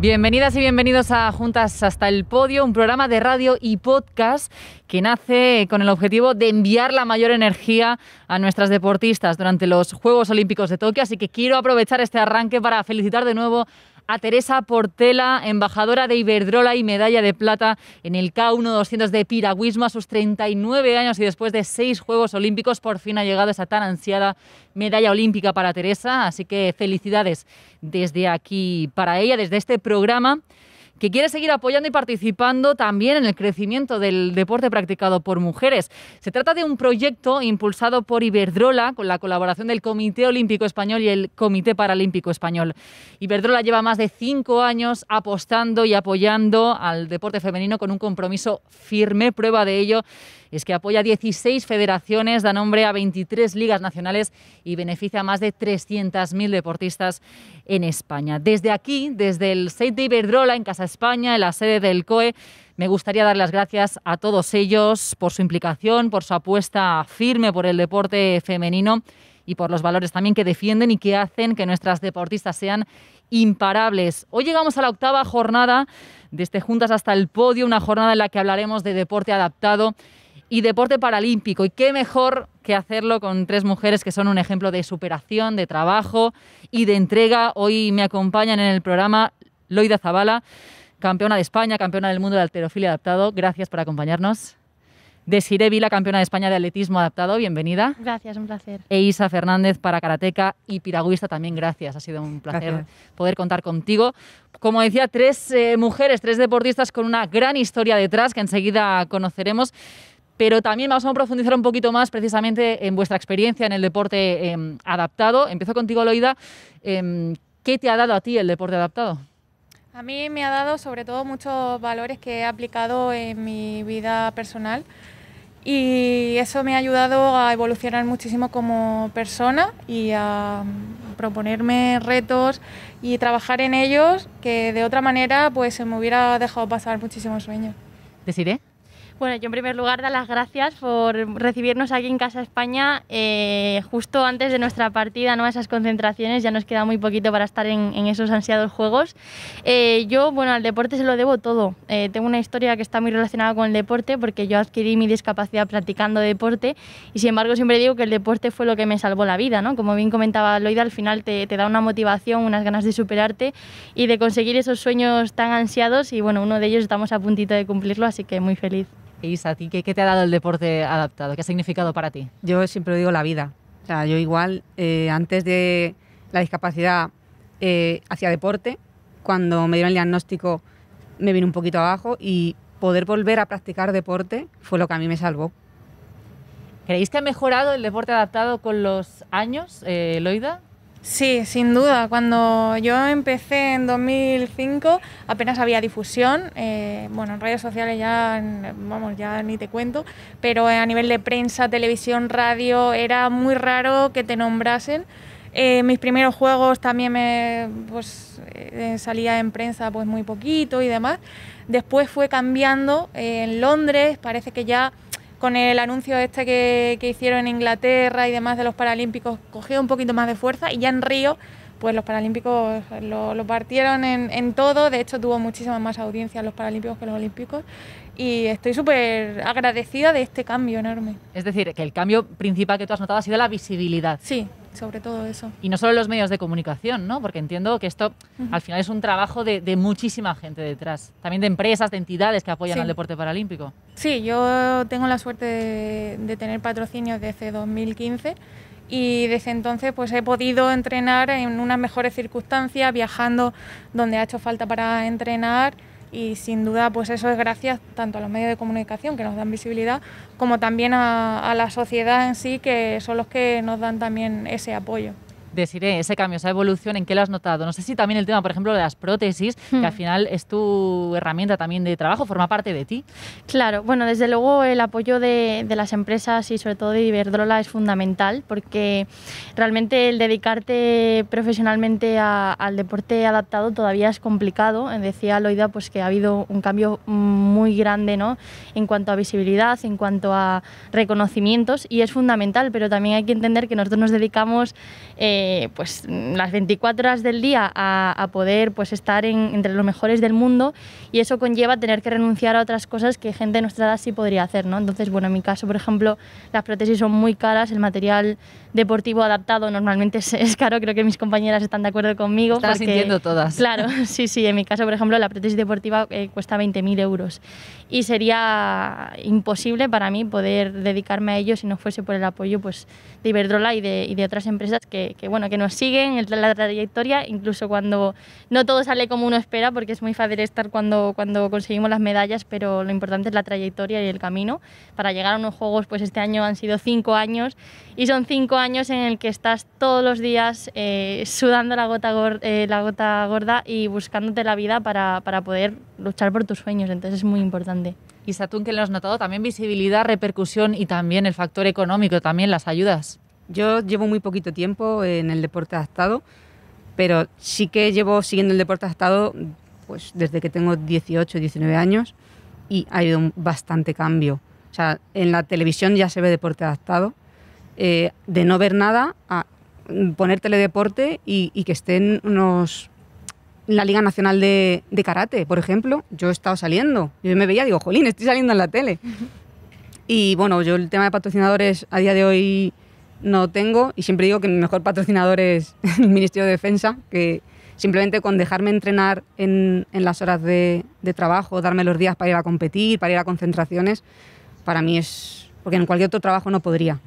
Bienvenidas y bienvenidos a Juntas hasta el Podio, un programa de radio y podcast que nace con el objetivo de enviar la mayor energía a nuestras deportistas durante los Juegos Olímpicos de Tokio. Así que quiero aprovechar este arranque para felicitar de nuevo a Teresa Portela, embajadora de Iberdrola y medalla de plata en el K1 200 de piragüismo a sus 39 años y después de seis Juegos Olímpicos por fin ha llegado esa tan ansiada medalla olímpica para Teresa. Así que felicidades desde aquí para ella, desde este programa que quiere seguir apoyando y participando también en el crecimiento del deporte practicado por mujeres. Se trata de un proyecto impulsado por Iberdrola con la colaboración del Comité Olímpico Español y el Comité Paralímpico Español. Iberdrola lleva más de cinco años apostando y apoyando al deporte femenino con un compromiso firme. Prueba de ello es que apoya 16 federaciones, da nombre a 23 ligas nacionales y beneficia a más de 300.000 deportistas en España. Desde aquí, desde el 6 de Iberdrola, en Casa España, en la sede del COE, me gustaría dar las gracias a todos ellos por su implicación, por su apuesta firme por el deporte femenino y por los valores también que defienden y que hacen que nuestras deportistas sean imparables. Hoy llegamos a la octava jornada desde este Juntas hasta el Podio, una jornada en la que hablaremos de deporte adaptado y deporte paralímpico. Y qué mejor que hacerlo con tres mujeres que son un ejemplo de superación, de trabajo y de entrega. Hoy me acompañan en el programa Loida Zavala, campeona de España, campeona del mundo de alterofilia adaptado. Gracias por acompañarnos. Desire Vila, campeona de España de atletismo adaptado, bienvenida. Gracias, un placer. E Isa Fernández, para karateca y piragüista, también gracias. Ha sido un placer poder contar contigo. Como decía, tres eh, mujeres, tres deportistas con una gran historia detrás que enseguida conoceremos pero también vamos a profundizar un poquito más precisamente en vuestra experiencia en el deporte em, adaptado. Empiezo contigo, Loida. Em, ¿Qué te ha dado a ti el deporte adaptado? A mí me ha dado sobre todo muchos valores que he aplicado en mi vida personal y eso me ha ayudado a evolucionar muchísimo como persona y a proponerme retos y trabajar en ellos que de otra manera pues se me hubiera dejado pasar muchísimos sueños. ¿Desiree? Bueno, yo en primer lugar dar las gracias por recibirnos aquí en Casa España eh, justo antes de nuestra partida, ¿no? esas concentraciones, ya nos queda muy poquito para estar en, esos ansiados juegos. Eh, yo, bueno, al deporte se lo debo todo. Eh, tengo una historia que está muy relacionada con el deporte porque yo adquirí mi discapacidad practicando deporte y sin embargo siempre digo que el deporte fue lo que me salvó la vida, ¿no? Como bien comentaba Loida, al final te da una motivación, unas ganas de superarte y de conseguir esos sueños tan ansiados y bueno, uno de ellos estamos a puntito de cumplirlo, así que muy feliz. Isa, qué, qué te ha dado el deporte adaptado? ¿Qué ha significado para ti? Yo siempre digo la vida. sea, yo igual, eh, antes de la discapacidad, eh, hacía deporte. Cuando me dieron el diagnóstico, me vino un poquito abajo y poder volver a practicar deporte fue lo que a mí me salvó. ¿Creéis que ha mejorado el deporte adaptado con los años, Eloida? Eh, Loida? Sí, sin duda. Cuando yo empecé en 2005 apenas había difusión. Eh, bueno, en redes sociales ya, vamos, ya ni te cuento. Pero a nivel de prensa, televisión, radio, era muy raro que te nombrasen. Eh, mis primeros juegos también me pues, eh, salía en prensa pues muy poquito y demás. Después fue cambiando. en Londres parece que ya con el anuncio este que, hicieron en Inglaterra y demás de los Paralímpicos, cogió un poquito más de fuerza y ya en Río, pues los Paralímpicos lo, partieron en, todo, de hecho tuvo muchísimas más audiencias los Paralímpicos que los Olímpicos y estoy súper agradecida de este cambio enorme. Es decir, que el cambio principal que tú has notado ha sido la visibilidad. Sí, sobre todo eso. Y no solo los medios de comunicación, ¿no? Porque entiendo que esto al final es un trabajo de, muchísima gente detrás, también de empresas, de entidades que apoyan al deporte paralímpico. Sí, yo tengo la suerte de, tener patrocinio desde 2015 y desde entonces pues he podido entrenar en unas mejores circunstancias, viajando donde ha hecho falta para entrenar y sin duda pues eso es gracias tanto a los medios de comunicación que nos dan visibilidad como también a, a la sociedad en sí que son los que nos dan también ese apoyo. Deciré, ese cambio, esa evolución, ¿en qué lo has notado? No sé si también el tema, por ejemplo, de las prótesis, que hmm. al final es tu herramienta también de trabajo, forma parte de ti. Claro, bueno, desde luego el apoyo de, las empresas y sobre todo de Iberdrola es fundamental porque realmente el dedicarte profesionalmente al deporte adaptado todavía es complicado. Decía Loida pues, que ha habido un cambio muy grande ¿no? en cuanto a visibilidad, en cuanto a reconocimientos y es fundamental, pero también hay que entender que nosotros nos dedicamos... Eh, eh, pues, las 24 horas del día a, poder pues, estar entre los mejores del mundo y eso conlleva tener que renunciar a otras cosas que gente de nuestra edad sí podría hacer. ¿no? Entonces, bueno, en mi caso, por ejemplo, las prótesis son muy caras, el material deportivo adaptado normalmente es, caro, creo que mis compañeras están de acuerdo conmigo. estás sintiendo todas. Claro, sí, sí, en mi caso, por ejemplo, la prótesis deportiva eh, cuesta 20.000 euros y sería imposible para mí poder dedicarme a ello si no fuese por el apoyo pues, de Iberdrola y de, otras empresas que, que bueno, que nos siguen en la trayectoria, incluso cuando no todo sale como uno espera, porque es muy fácil estar cuando, cuando conseguimos las medallas, pero lo importante es la trayectoria y el camino. Para llegar a unos Juegos, pues este año han sido cinco años y son cinco años en el que estás todos los días eh, sudando la gota, gorda, eh, la gota gorda y buscándote la vida para, para poder luchar por tus sueños, entonces es muy importante. Y Satún, que lo has notado, también visibilidad, repercusión y también el factor económico, también las ayudas. Yo llevo muy poquito tiempo en el deporte adaptado, pero sí que llevo siguiendo el deporte adaptado pues, desde que tengo 18, 19 años y ha habido bastante cambio. O sea, en la televisión ya se ve deporte adaptado, eh, de no ver nada a poner teledeporte y, y que estén unos la Liga Nacional de, Karate, por ejemplo, yo he estado saliendo. Yo me veía, digo, jolín, estoy saliendo en la tele. Y bueno, yo el tema de patrocinadores a día de hoy no tengo y siempre digo que mi mejor patrocinador es el Ministerio de Defensa, que simplemente con dejarme entrenar en, las horas de, trabajo, darme los días para ir a competir, para ir a concentraciones, para mí es, porque en cualquier otro trabajo no podría.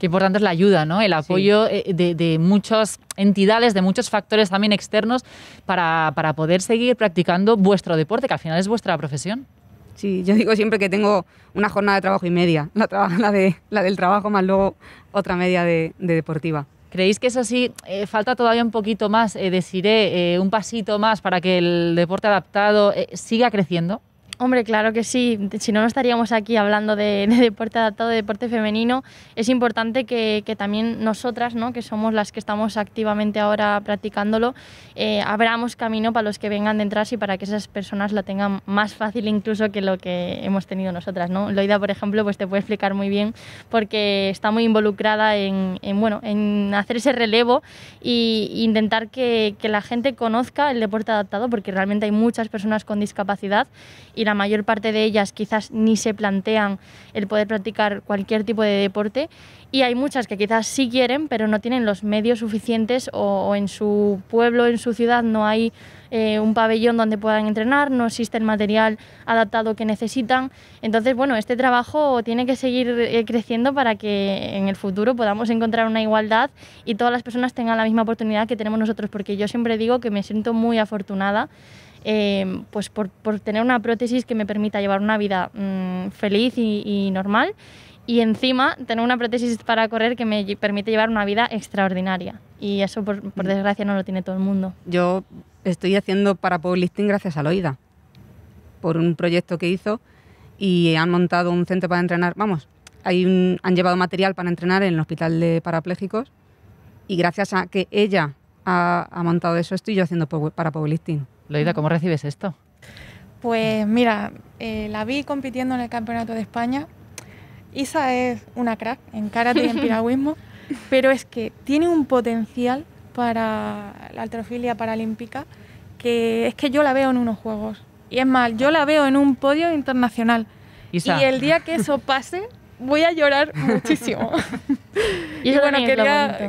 Qué importante es la ayuda, ¿no? El apoyo eh, de, muchas entidades, de muchos factores también externos para poder seguir practicando vuestro deporte, que al final es vuestra profesión. Sí, yo digo siempre que tengo una jornada de trabajo y media, la, de, la del trabajo más luego otra media de, deportiva. ¿Creéis que eso sí eh, falta todavía un poquito más, eh, deciré, eh, un pasito más para que el deporte adaptado siga creciendo? Hombre, claro que sí. Si no, no estaríamos aquí hablando de, deporte adaptado, de deporte femenino. Es importante que, también nosotras, ¿no? que somos las que estamos activamente ahora practicándolo, eh, abramos camino para los que vengan de detrás y para que esas personas la tengan más fácil incluso que lo que hemos tenido nosotras. ¿no? Loida, por ejemplo, pues te puede explicar muy bien porque está muy involucrada en, bueno, en hacer ese relevo e intentar que, que la gente conozca el deporte adaptado porque realmente hay muchas personas con discapacidad y la mayor parte de ellas quizás ni se plantean el poder practicar cualquier tipo de deporte y hay muchas que quizás sí quieren, pero no tienen los medios suficientes o, en su pueblo, en su ciudad no hay eh, un pabellón donde puedan entrenar, no existe el material adaptado que necesitan. Entonces, bueno, este trabajo tiene que seguir eh, creciendo para que en el futuro podamos encontrar una igualdad y todas las personas tengan la misma oportunidad que tenemos nosotros, porque yo siempre digo que me siento muy afortunada Em, pues por, tener una prótesis que me permita llevar una vida mm, feliz y, normal y encima tener una prótesis para correr que me permite llevar una vida extraordinaria. Y eso, por, mm. desgracia, no lo tiene todo el mundo. Yo estoy haciendo para powerlifting gracias a Loida, por un proyecto que hizo y han montado un centro para entrenar. Vamos, han llevado material para entrenar en el hospital de parapléjicos y gracias a que ella ha, montado eso estoy yo haciendo para powerlifting. Loida, ¿cómo recibes esto? Pues mira, eh, la vi compitiendo en el Campeonato de España. Isa es una crack en karate y en piragüismo, pero es que tiene un potencial para la altrofilia paralímpica que es que yo la veo en unos juegos. Y es mal. yo la veo en un podio internacional. Y el día que eso pase, voy a llorar muchísimo. y, bueno,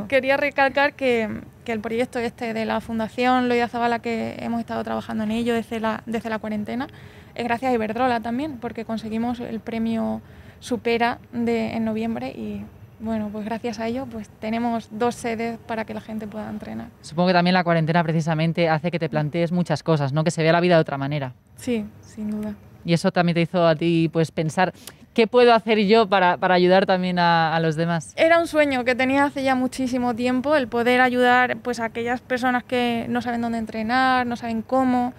quería recalcar que que el proyecto este de la Fundación Loida Zavala, que hemos estado trabajando en ello desde la, desde la cuarentena, es gracias a Iberdrola también, porque conseguimos el premio Supera de, en noviembre y bueno, pues gracias a ello pues tenemos dos sedes para que la gente pueda entrenar. Supongo que también la cuarentena precisamente hace que te plantees muchas cosas, ¿no? Que se vea la vida de otra manera. Sí, sin duda. Y eso también te hizo a ti pues pensar ¿Qué puedo hacer yo para, para ayudar también a, los demás? Era un sueño que tenía hace ya muchísimo tiempo, el poder ayudar pues, a aquellas personas que no saben dónde entrenar, no saben cómo,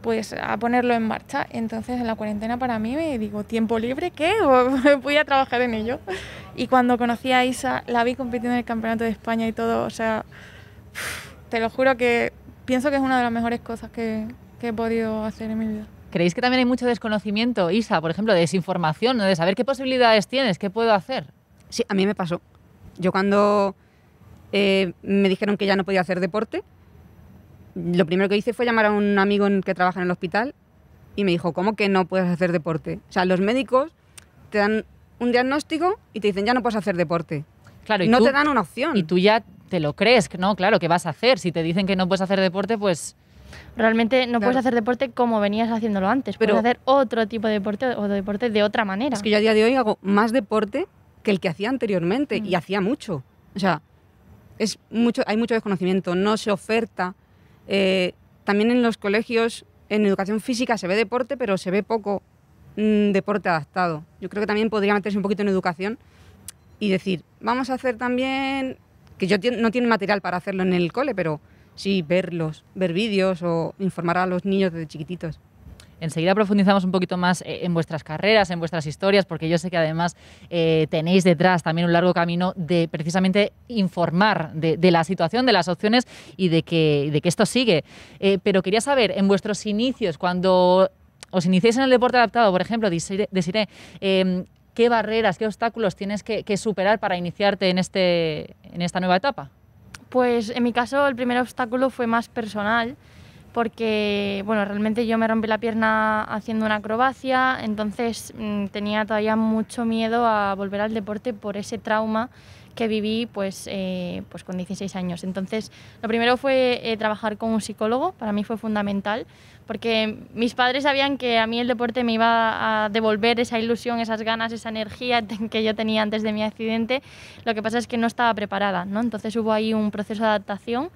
pues a ponerlo en marcha. Entonces en la cuarentena para mí me digo, ¿tiempo libre qué? Voy a trabajar en ello. Y cuando conocí a Isa, la vi compitiendo en el Campeonato de España y todo, o sea, te lo juro que pienso que es una de las mejores cosas que he podido hacer en mi vida. ¿Creéis que también hay mucho desconocimiento, Isa, por ejemplo, de desinformación, ¿no? de saber qué posibilidades tienes, qué puedo hacer? Sí, a mí me pasó. Yo cuando eh, me dijeron que ya no podía hacer deporte, lo primero que hice fue llamar a un amigo que trabaja en el hospital y me dijo, ¿cómo que no puedes hacer deporte? O sea, los médicos te dan un diagnóstico y te dicen, ya no puedes hacer deporte. Claro, y no te dan una opción. Y tú ya te lo crees, ¿no? Claro, ¿qué vas a hacer? Si te dicen que no puedes hacer deporte, pues realmente no puedes hacer deporte como venías haciéndolo antes, pero puedes hacer otro tipo de deporte o de deporte de otra manera. Es que yo a día de hoy hago más deporte que el que hacía anteriormente mm. y hacía mucho. O sea, es mucho, hay mucho desconocimiento, no se oferta. Eh, también en los colegios, en educación física se ve deporte, pero se ve poco mm, deporte adaptado. Yo creo que también podría meterse un poquito en educación y decir, vamos a hacer también, que yo no tiene material para hacerlo en el cole, pero sí, verlos, ver vídeos o informar a los niños desde chiquititos. Enseguida profundizamos un poquito más eh, en vuestras carreras, en vuestras historias, porque yo sé que además eh, tenéis detrás también un largo camino de precisamente informar de, la situación, de las opciones y de que, de que esto sigue. Eh, pero quería saber, en vuestros inicios, cuando os iniciéis en el deporte adaptado, por ejemplo, deciré em, ¿qué barreras, qué obstáculos tienes que, que superar para iniciarte en, este, en esta nueva etapa? Pues en mi caso el primer obstáculo fue más personal, porque bueno, realmente yo me rompí la pierna haciendo una acrobacia, entonces mm, tenía todavía mucho miedo a volver al deporte por ese trauma que viví pues, eh, pues con 16 años. Entonces, lo primero fue eh, trabajar con un psicólogo, para mí fue fundamental, porque mis padres sabían que a mí el deporte me iba a devolver esa ilusión, esas ganas, esa energía que yo tenía antes de mi accidente, lo que pasa es que no estaba preparada, ¿no? Entonces hubo ahí un proceso de adaptación.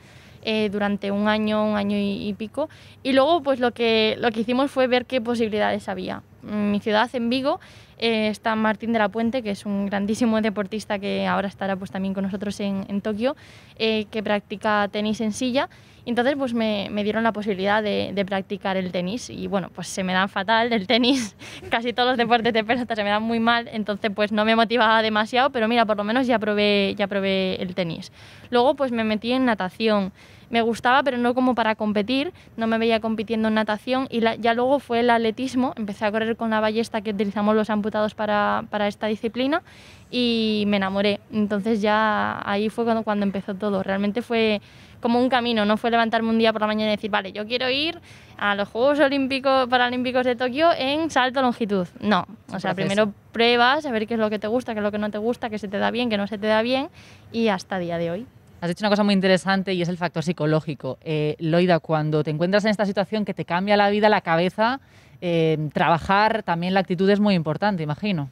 Eh, durante un año, un año y, pico. Y luego, pues lo que, lo que hicimos fue ver qué posibilidades había. mi ciudad, en Vigo, eh, está Martín de la Puente, que es un grandísimo deportista que ahora estará pues, también con nosotros en, Tokio, eh, que practica tenis en silla. Entonces, pues me, dieron la posibilidad de, practicar el tenis y bueno, pues se me dan fatal el tenis, casi todos los deportes de pelota se me dan muy mal, entonces pues no me motivaba demasiado, pero mira, por lo menos ya probé, ya probé el tenis. Luego pues me metí en natación me gustaba, pero no como para competir, no me veía compitiendo en natación y ya luego fue el atletismo, empecé a correr con la ballesta que utilizamos los amputados para, para esta disciplina y me enamoré. Entonces ya ahí fue cuando, cuando empezó todo, realmente fue como un camino, no fue levantarme un día por la mañana y decir, vale, yo quiero ir a los Juegos Olímpicos Paralímpicos de Tokio en salto longitud. No, o sea, primero pruebas, a ver qué es lo que te gusta, qué es lo que no te gusta, qué se te da bien, qué no se te da bien y hasta día de hoy. Has dicho una cosa muy interesante y es el factor psicológico. Eh, Loida, cuando te encuentras en esta situación que te cambia la vida, la cabeza, eh, trabajar también la actitud es muy importante, imagino.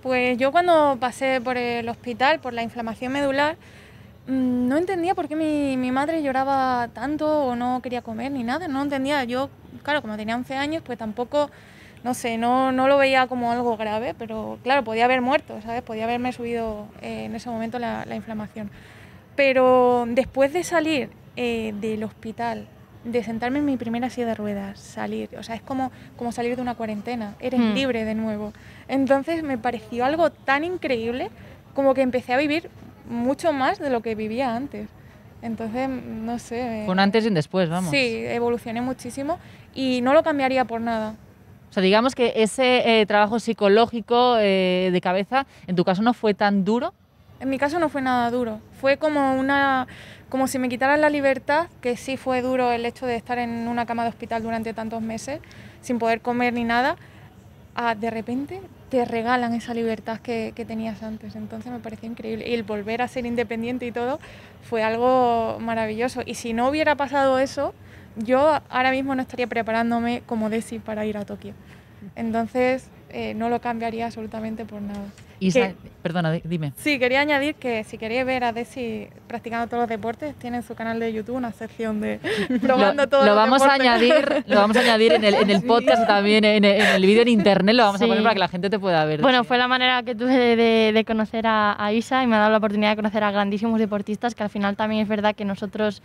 Pues yo cuando pasé por el hospital, por la inflamación medular, Mm, no entendía por qué mi, madre lloraba tanto o no quería comer ni nada, no entendía. Yo, claro, como tenía 11 años, pues tampoco, no sé, no, no lo veía como algo grave, pero claro, podía haber muerto, ¿sabes? Podía haberme subido eh, en ese momento la, inflamación. Pero después de salir eh, del hospital, de sentarme en mi primera silla de ruedas, salir, o sea, es como, como salir de una cuarentena, eres mm. libre de nuevo. Entonces me pareció algo tan increíble como que empecé a vivir mucho más de lo que vivía antes. Entonces, no sé. Eh, con antes y después, vamos. Sí, evolucioné muchísimo y no lo cambiaría por nada. O sea, digamos que ese eh, trabajo psicológico eh, de cabeza, en tu caso, no fue tan duro. En mi caso no fue nada duro. Fue como una, como si me quitaran la libertad, que sí fue duro el hecho de estar en una cama de hospital durante tantos meses, sin poder comer ni nada, de repente te regalan esa libertad que, tenías antes. Entonces me pareció increíble. Y el volver a ser independiente y todo fue algo maravilloso. Y si no hubiera pasado eso, yo ahora mismo no estaría preparándome como Desi para ir a Tokio. Entonces eh, no lo cambiaría absolutamente por nada. Isa, perdona, dime. Sí, quería añadir que si queréis ver a Desi practicando todos los deportes, tiene en su canal de YouTube una sección de probando lo, todos lo vamos A añadir, lo vamos a añadir en el, podcast también, en el, vídeo en internet, lo vamos a poner para que la gente te pueda ver. Bueno, fue la manera que tuve de, conocer a, Isa y me ha dado la oportunidad de conocer a grandísimos deportistas, que al final también es verdad que nosotros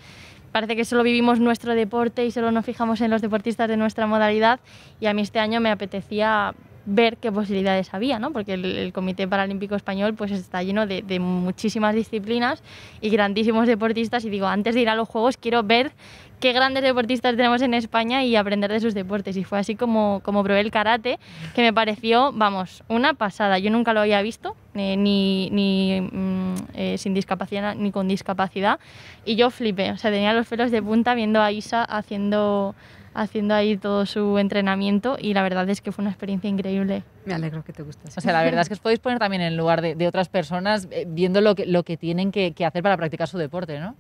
parece que solo vivimos nuestro deporte y solo nos fijamos en los deportistas de nuestra modalidad y a mí este año me apetecía ver qué posibilidades había, ¿no? porque el, Comité Paralímpico Español pues, está lleno de, muchísimas disciplinas y grandísimos deportistas. Y digo, antes de ir a los Juegos quiero ver qué grandes deportistas tenemos en España y aprender de sus deportes. Y fue así como, como probé el karate, que me pareció, vamos, una pasada. Yo nunca lo había visto, ni, ni mm, eh, sin discapacidad ni con discapacidad. Y yo flipé, o sea, tenía los pelos de punta viendo a Isa haciendo haciendo ahí todo su entrenamiento y la verdad es que fue una experiencia increíble. Me alegro que te guste. O sea, la verdad es que os podéis poner también en lugar de, otras personas eh, viendo lo que, lo que tienen que hacer para practicar su deporte, ¿no?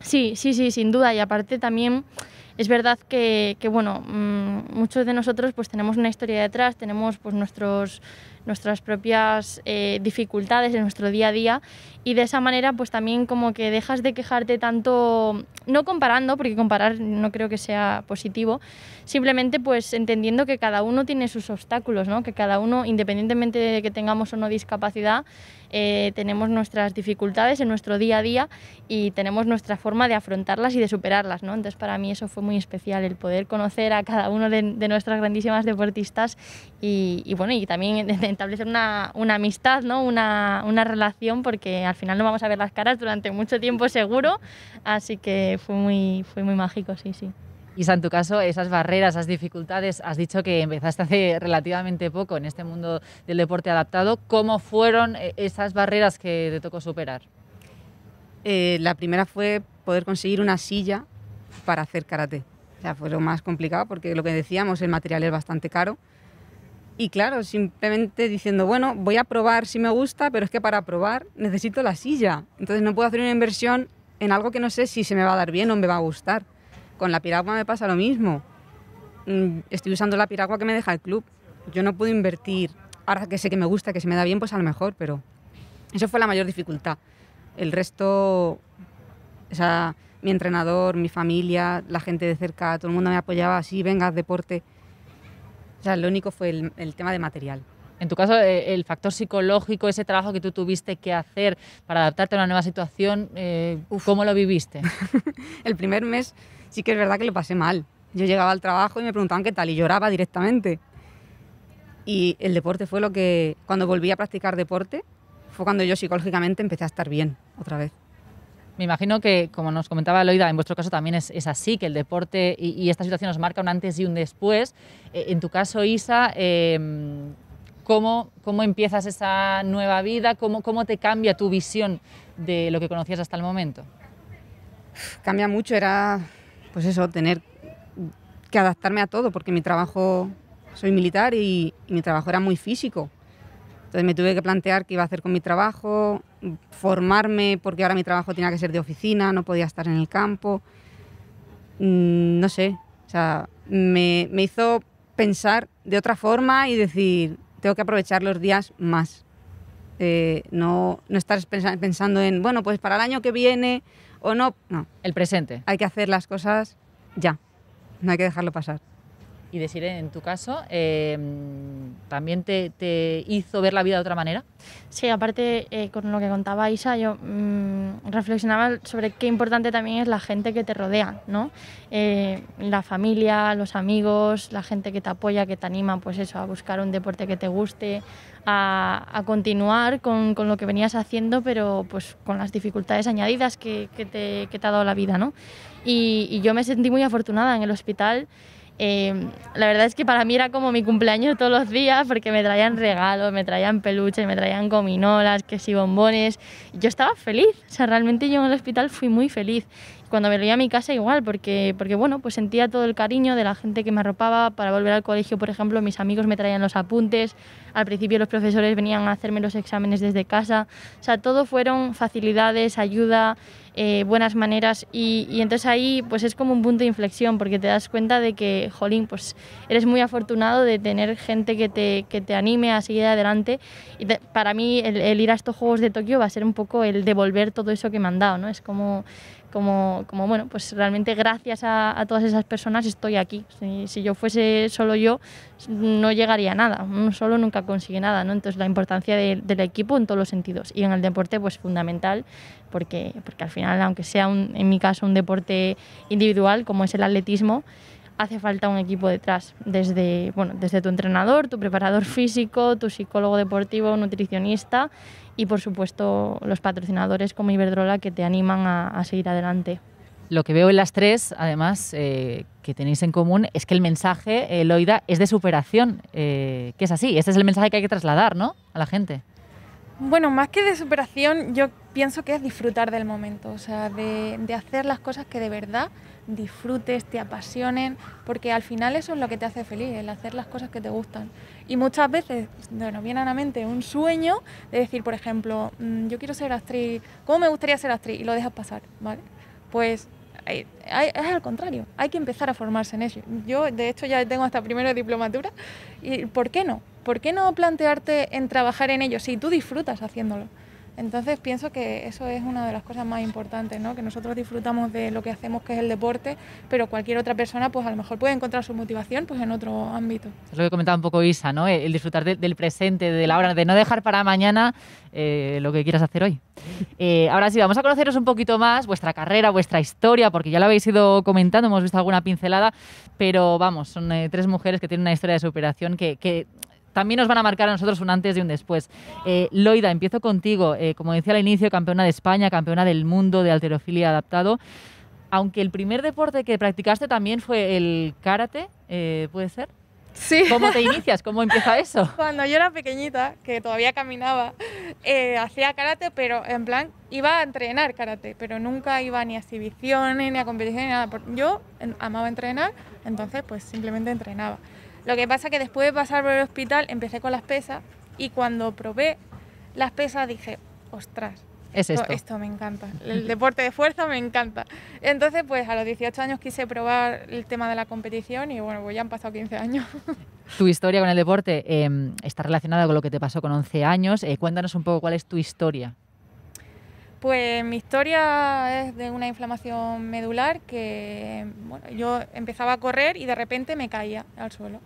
Sí, sí, sí, sin duda. Y aparte también es verdad que, bueno, mm, muchos de nosotros pues tenemos una historia detrás, tenemos pues nuestros, nuestras propias eh, dificultades en nuestro día a día y de esa manera pues también como que dejas de quejarte tanto, no comparando, porque comparar no creo que sea positivo, simplemente pues entendiendo que cada uno tiene sus obstáculos, ¿no? que cada uno, independientemente de que tengamos o no discapacidad, eh, tenemos nuestras dificultades en nuestro día a día y tenemos nuestra forma de afrontarlas y de superarlas. ¿no? Entonces para mí eso fue muy especial, el poder conocer a cada uno de, nuestras grandísimas deportistas y, y bueno, y también establecer una, una amistad, ¿no? Una, una, relación, porque al final no vamos a ver las caras durante mucho tiempo seguro, así que fue muy, fue muy mágico, sí, sí. Isa, en tu caso, esas barreras, esas dificultades, has dicho que empezaste hace relativamente poco en este mundo del deporte adaptado. ¿Cómo fueron eh, esas barreras que te tocó superar? Eh, la primera fue poder conseguir una silla para hacer karate. O sea, fue lo más complicado porque lo que decíamos, el material es bastante caro. Y claro, simplemente diciendo, bueno, voy a probar si me gusta, pero es que para probar necesito la silla. Entonces no puedo hacer una inversión en algo que no sé si se me va a dar bien o me va a gustar. Con la piragua me pasa lo mismo. Mm, estoy usando la piragua que me deja el club. Yo no puedo invertir. Ahora que sé que me gusta, que se me da bien, pues a lo mejor, pero eso fue la mayor dificultad. El resto, o sea, mi entrenador, mi familia, la gente de cerca, todo el mundo me apoyaba, así, venga, deporte. O sea, lo único fue el, tema de material. En tu caso, eh, el factor psicológico, ese trabajo que tú tuviste que hacer para adaptarte a una nueva situación, eh, ¿cómo lo viviste? el primer mes sí que es verdad que lo pasé mal. Yo llegaba al trabajo y me preguntaban qué tal y lloraba directamente. Y el deporte fue lo que, cuando volví a practicar deporte, fue cuando yo psicológicamente empecé a estar bien otra vez. Me imagino que, como nos comentaba Loida, en vuestro caso también es, así, que el deporte y, esta situación nos marca un antes y un después. Eh, en tu caso, Isa, em, ¿cómo, ¿cómo, empiezas esa nueva vida? ¿Cómo, ¿Cómo te cambia tu visión de lo que conocías hasta el momento? Cambia mucho, era pues eso, tener que adaptarme a todo, porque mi trabajo, soy militar y, mi trabajo era muy físico. Entonces me tuve que plantear qué iba a hacer con mi trabajo, formarme, porque ahora mi trabajo tenía que ser de oficina, no podía estar en el campo. Mm, no sé, o sea, me, me hizo pensar de otra forma y decir, tengo que aprovechar los días más. Eh, no, no estar pensando en, bueno, pues para el año que viene o no, no. El presente. Hay que hacer las cosas ya, no hay que dejarlo pasar. Y decir, en tu caso, em, ¿también te, hizo ver la vida de otra manera? Sí, aparte, eh, con lo que contaba Isa, yo mm, reflexionaba sobre qué importante también es la gente que te rodea, ¿no? Eh, la familia, los amigos, la gente que te apoya, que te anima, pues eso, a buscar un deporte que te guste, a, continuar con, lo que venías haciendo, pero pues con las dificultades añadidas que, que, te, que te, ha dado la vida, ¿no? Y, y yo me sentí muy afortunada en el hospital. Em, la verdad es que para mí era como mi cumpleaños todos los días porque me traían regalos, me traían peluches, me traían gominolas, que si bombones. Yo estaba feliz, o sea, realmente yo en el hospital fui muy feliz. Cuando me volví a mi casa igual, porque, porque bueno, pues sentía todo el cariño de la gente que me arropaba. Para volver al colegio, por ejemplo, mis amigos me traían los apuntes, al principio los profesores venían a hacerme los exámenes desde casa. O sea, todo fueron facilidades, ayuda, eh, buenas maneras y, entonces ahí pues es como un punto de inflexión porque te das cuenta de que, jolín, pues eres muy afortunado de tener gente que te, que te anime a seguir adelante y para mí el, ir a estos Juegos de Tokio va a ser un poco el devolver todo eso que me han dado, ¿no? Es como, como, como bueno, pues realmente gracias a, a todas esas personas estoy aquí. Si, yo fuese solo yo no llegaría a nada, uno solo nunca consigue nada, ¿no? Entonces la importancia del equipo en todos los sentidos y en el deporte pues fundamental porque, al final, aunque sea un, en mi caso un deporte individual como es el atletismo, hace falta un equipo detrás, desde, desde tu entrenador, tu preparador físico, tu psicólogo deportivo, nutricionista y por supuesto los patrocinadores como Iberdrola que te animan a, seguir adelante. Lo que veo en las tres, además, eh, que tenéis en común es que el mensaje, eh, Loida, es de superación, eh, que es así. Este es el mensaje que hay que trasladar ¿no? a la gente. Bueno, más que de superación, yo pienso que es disfrutar del momento, o sea, de, hacer las cosas que de verdad disfrutes, te apasionen, porque al final eso es lo que te hace feliz, el hacer las cosas que te gustan. Y muchas veces, bueno, viene a la mente un sueño de decir, por ejemplo, mm, yo quiero ser actriz, ¿cómo me gustaría ser actriz? Y lo dejas pasar, ¿vale? Pues es al contrario, hay que empezar a formarse en eso. Yo, de hecho, ya tengo hasta primero diplomatura, y ¿por qué no? ¿por qué no plantearte en trabajar en ello si tú disfrutas haciéndolo? Entonces pienso que eso es una de las cosas más importantes, ¿no? que nosotros disfrutamos de lo que hacemos, que es el deporte, pero cualquier otra persona pues a lo mejor puede encontrar su motivación pues, en otro ámbito. Es lo que comentaba un poco Isa, ¿no? el disfrutar del presente, de la hora, de no dejar para mañana eh, lo que quieras hacer hoy. Eh, ahora sí, vamos a conoceros un poquito más, vuestra carrera, vuestra historia, porque ya lo habéis ido comentando, hemos visto alguna pincelada, pero vamos, son eh, tres mujeres que tienen una historia de superación que también nos van a marcar a nosotros un antes y un después. Eh, Loida, empiezo contigo. Eh, como decía al inicio, campeona de España, campeona del mundo de alterofilia adaptado. Aunque el primer deporte que practicaste también fue el karate, eh, ¿puede ser? Sí. ¿Cómo te inicias? ¿Cómo empieza eso? Cuando yo era pequeñita, que todavía caminaba, hacía karate, pero en plan iba a entrenar karate, pero nunca iba ni a exhibiciones, ni a competiciones, ni nada. Yo amaba entrenar, entonces pues simplemente entrenaba. Lo que pasa es que después de pasar por el hospital empecé con las pesas y cuando probé las pesas dije, ostras, esto? me encanta. El deporte de fuerza me encanta. Entonces, pues a los 18 años quise probar el tema de la competición y bueno, pues ya han pasado 15 años. Tu historia con el deporte em, está relacionada con lo que te pasó con 11 años. Eh, cuéntanos un poco cuál es tu historia. Pues mi historia es de una inflamación medular que yo empezaba a correr y de repente me caía al suelo.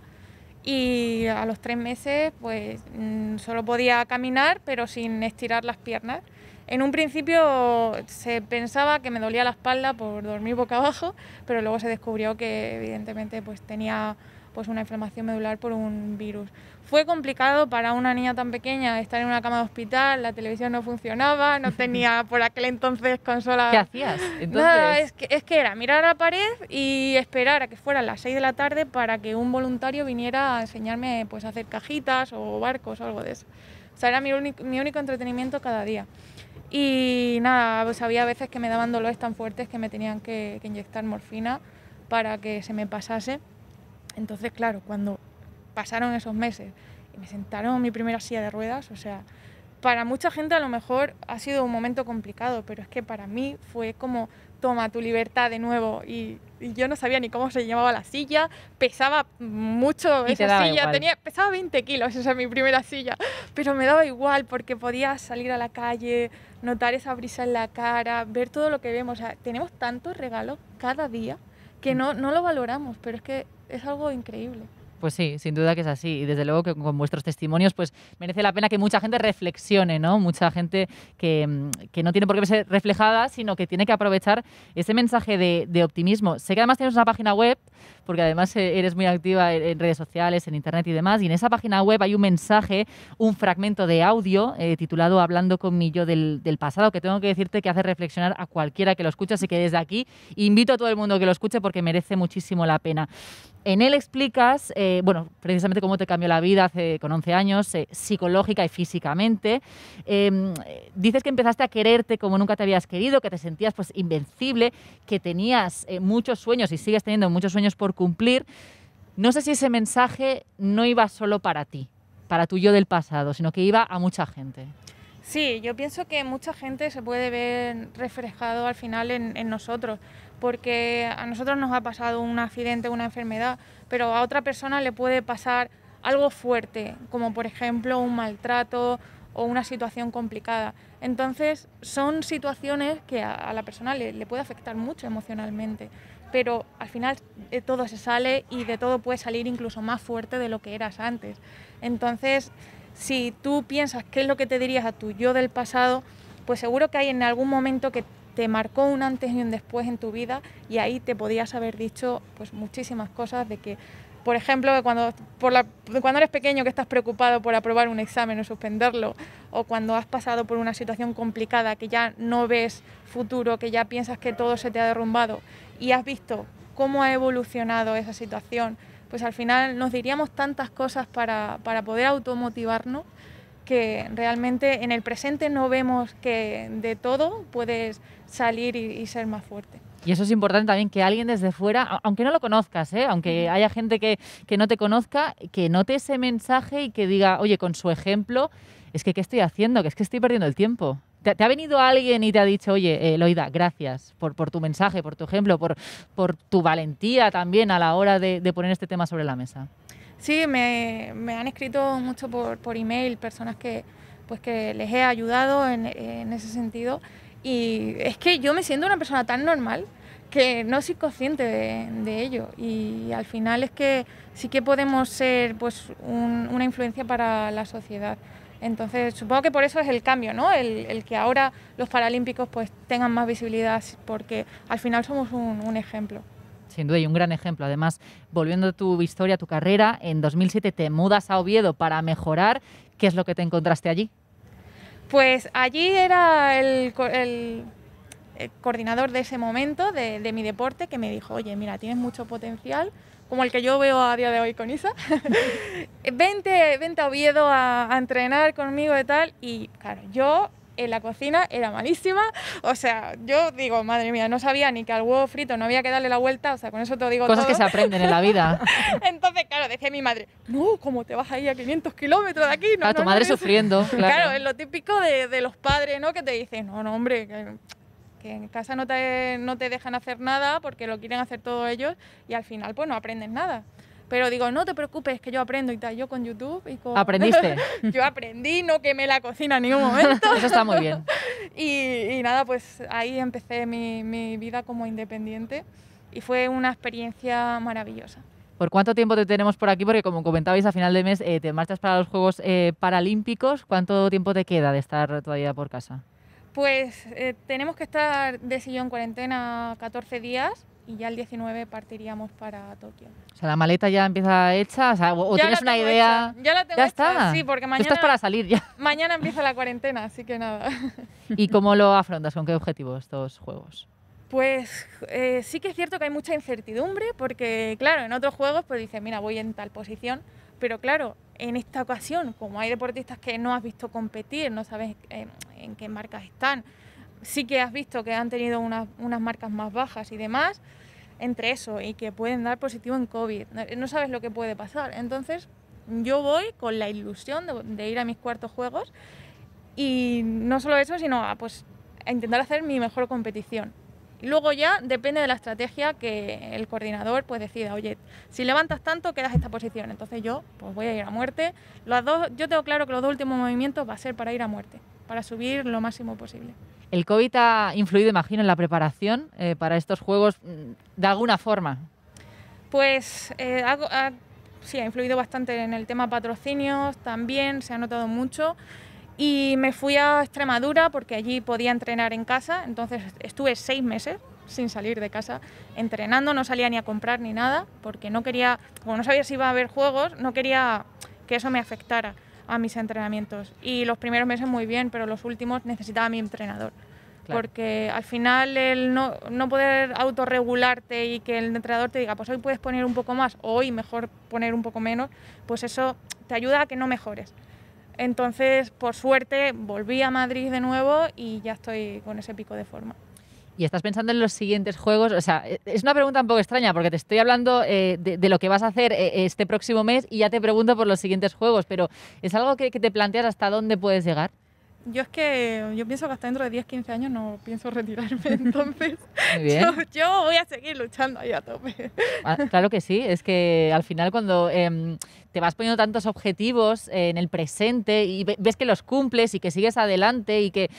Y a los tres meses pues mm, solo podía caminar pero sin estirar las piernas. En un principio se pensaba que me dolía la espalda por dormir boca abajo, pero luego se descubrió que evidentemente pues, tenía pues una inflamación medular por un virus fue complicado para una niña tan pequeña estar en una cama de hospital, la televisión no funcionaba, no tenía por aquel entonces consola. ¿Qué hacías? Entonces... es que, era mirar a la pared y esperar a que fueran las 6 de la tarde para que un voluntario viniera a enseñarme pues, a hacer cajitas o barcos o algo de eso. O era mi único, entretenimiento cada día. Y nada, pues había veces que me daban dolores tan fuertes que me tenían que inyectar morfina para que se me pasase. Entonces, claro, cuando pasaron esos meses y me sentaron en mi primera silla de ruedas, o sea, para mucha gente a lo mejor ha sido un momento complicado, pero es que para mí fue como toma tu libertad de nuevo y, yo no sabía ni cómo se llevaba la silla, pesaba mucho esa silla, tenía, pesaba 20 kilos esa mi primera silla, pero me daba igual porque podía salir a la calle, notar esa brisa en la cara, ver todo lo que vemos, o sea, tenemos tantos regalos cada día que mm. no, no lo valoramos, pero es que es algo increíble. Pues sí, sin duda que es así. Y desde luego que con vuestros testimonios, pues merece la pena que mucha gente reflexione, ¿no? Mucha gente que, mm, no tiene por qué ser reflejada, sino que tiene que aprovechar ese mensaje de, de optimismo. Sé que además tienes una página web porque además eh, eres muy activa en redes sociales, en internet y demás. Y en esa página web hay un mensaje, un fragmento de audio eh, titulado Hablando con mi yo del, pasado, que tengo que decirte que hace reflexionar a cualquiera que lo escucha. Así que desde aquí invito a todo el mundo que lo escuche porque merece muchísimo la pena. En él explicas, eh, bueno, precisamente cómo te cambió la vida hace, con 11 años, psicológica y físicamente. Em, dices que empezaste a quererte como nunca te habías querido, que te sentías pues invencible, que tenías muchos sueños y sigues teniendo muchos sueños por cumplir. No sé si ese mensaje no iba solo para ti, para tu yo del pasado, sino que iba a mucha gente. Sí, yo pienso que mucha gente se puede ver reflejado al final en, nosotros, porque a nosotros nos ha pasado un accidente, una enfermedad, pero a otra persona le puede pasar algo fuerte, como por ejemplo un maltrato o una situación complicada. Entonces son situaciones que a, la persona le puede afectar mucho emocionalmente pero al final de eh, todo se sale y de todo puedes salir incluso más fuerte de lo que eras antes. Entonces, si tú piensas qué es lo que te dirías a tu yo del pasado, pues seguro que hay en algún momento que te marcó un antes y un después en tu vida y ahí te podías haber dicho pues muchísimas cosas de que por ejemplo, cuando eres pequeño que estás preocupado por aprobar un examen o suspenderlo, o cuando has pasado por una situación complicada que ya no ves futuro, que ya piensas que todo se te ha derrumbado y has visto cómo ha evolucionado esa situación, pues al final nos diríamos tantas cosas para, poder automotivarnos que realmente en el presente no vemos que de todo puedes salir y, ser más fuerte. Y eso es importante también que alguien desde fuera, aunque no lo conozcas, ¿eh? aunque haya gente que, no te conozca, que note ese mensaje y que diga, oye, con su ejemplo, es que ¿qué estoy haciendo? Que es que estoy perdiendo el tiempo. ¿Te, ha venido alguien y te ha dicho, oye, Eloida, eh, gracias por, tu mensaje, por tu ejemplo, por, tu valentía también a la hora de, poner este tema sobre la mesa? Sí, me, han escrito mucho por, email personas que, pues que les he ayudado en, ese sentido. Y es que yo me siento una persona tan normal que no soy consciente de, ello y al final es que sí que podemos ser pues una influencia para la sociedad. Entonces, supongo que por eso es el cambio, ¿no? El, que ahora los paralímpicos pues tengan más visibilidad, porque al final somos un, ejemplo. Sin duda, y un gran ejemplo. Además, volviendo a tu historia, a tu carrera, en 2007 te mudas a Oviedo para mejorar. ¿Qué es lo que te encontraste allí? Pues allí era el, eh, coordinador de ese momento, de mi deporte, que me dijo, oye, mira, tienes mucho potencial, como el que yo veo a día de hoy con Isa, vente, a Oviedo a, entrenar conmigo y tal. Y claro, yo en la cocina era malísima. O sea, yo digo, madre mía, no sabía ni que al huevo frito no había que darle la vuelta. O sea, con eso te digo Cosas que se aprenden en la vida. Entonces, claro, decía mi madre, no, ¿cómo te vas ahí a 500 kilómetros de aquí? a tu madre sufriendo. Claro. claro. es lo típico de, de, los padres, ¿no? Que te dicen, no, no, hombre, que en casa no te, no te dejan hacer nada porque lo quieren hacer todos ellos y al final pues no aprendes nada. Pero digo, no te preocupes, que yo aprendo y tal. Yo con YouTube y con... ¿Aprendiste? yo aprendí, no quemé la cocina en ningún momento. Eso está muy bien. y, nada, pues ahí empecé mi, mi vida como independiente y fue una experiencia maravillosa. ¿Por cuánto tiempo te tenemos por aquí? Porque como comentabais, a final de mes eh, te marchas para los Juegos eh, Paralímpicos. ¿Cuánto tiempo te queda de estar todavía por casa? Pues eh, tenemos que estar de sillón cuarentena 14 días y ya el 19 partiríamos para Tokio. O sea, la maleta ya empieza hecha, o, tienes una idea. Ya la tengo ¿Ya está. sí, porque mañana. para salir ya. Mañana empieza la cuarentena, así que nada. ¿Y cómo lo afrontas? ¿Con qué objetivo estos juegos? Pues eh, sí que es cierto que hay mucha incertidumbre, porque claro, en otros juegos pues dices, mira, voy en tal posición, pero claro, en esta ocasión, como hay deportistas que no has visto competir, no sabes eh, en, qué marcas están, sí que has visto que han tenido unas, marcas más bajas y demás, entre eso y que pueden dar positivo en COVID, no sabes lo que puede pasar. Entonces, yo voy con la ilusión de, ir a mis cuartos juegos y no solo eso, sino pues, a intentar hacer mi mejor competición. Y luego ya depende de la estrategia que el coordinador pues decida, oye, si levantas tanto quedas esta posición, entonces yo pues voy a ir a muerte. los dos, yo tengo claro que los dos últimos movimientos va a ser para ir a muerte, para subir lo máximo posible. ¿El COVID ha influido, imagino, en la preparación eh, para estos juegos mm, de alguna forma? Pues eh, sí, ha influido bastante en el tema patrocinios, también se ha notado mucho. Y me fui a Extremadura porque allí podía entrenar en casa, entonces estuve seis meses sin salir de casa, entrenando, no salía ni a comprar ni nada, porque no quería, como no sabía si iba a haber juegos, no quería que eso me afectara a mis entrenamientos. Y los primeros meses muy bien, pero los últimos necesitaba mi entrenador. Porque al final el no, no, poder autorregularte y que el entrenador te diga, pues hoy puedes poner un poco más, hoy mejor poner un poco menos, pues eso te ayuda a que no mejores. Entonces, por suerte, volví a Madrid de nuevo y ya estoy con ese pico de forma. ¿Y estás pensando en los siguientes juegos? O sea, e, es una pregunta un poco extraña porque te estoy hablando eh, de, lo que vas a hacer eh, eh, este próximo mes y ya te pregunto por los siguientes juegos, pero ¿es algo que, que, te planteas hasta dónde puedes llegar? Yo es que yo pienso que hasta dentro de 10, 15 años no pienso retirarme, entonces yo, voy a seguir luchando ahí a tope. Ah, claro que sí, es que al final cuando... Em, te vas poniendo tantos objetivos eh, en el presente y ves que los cumples y que sigues adelante y que,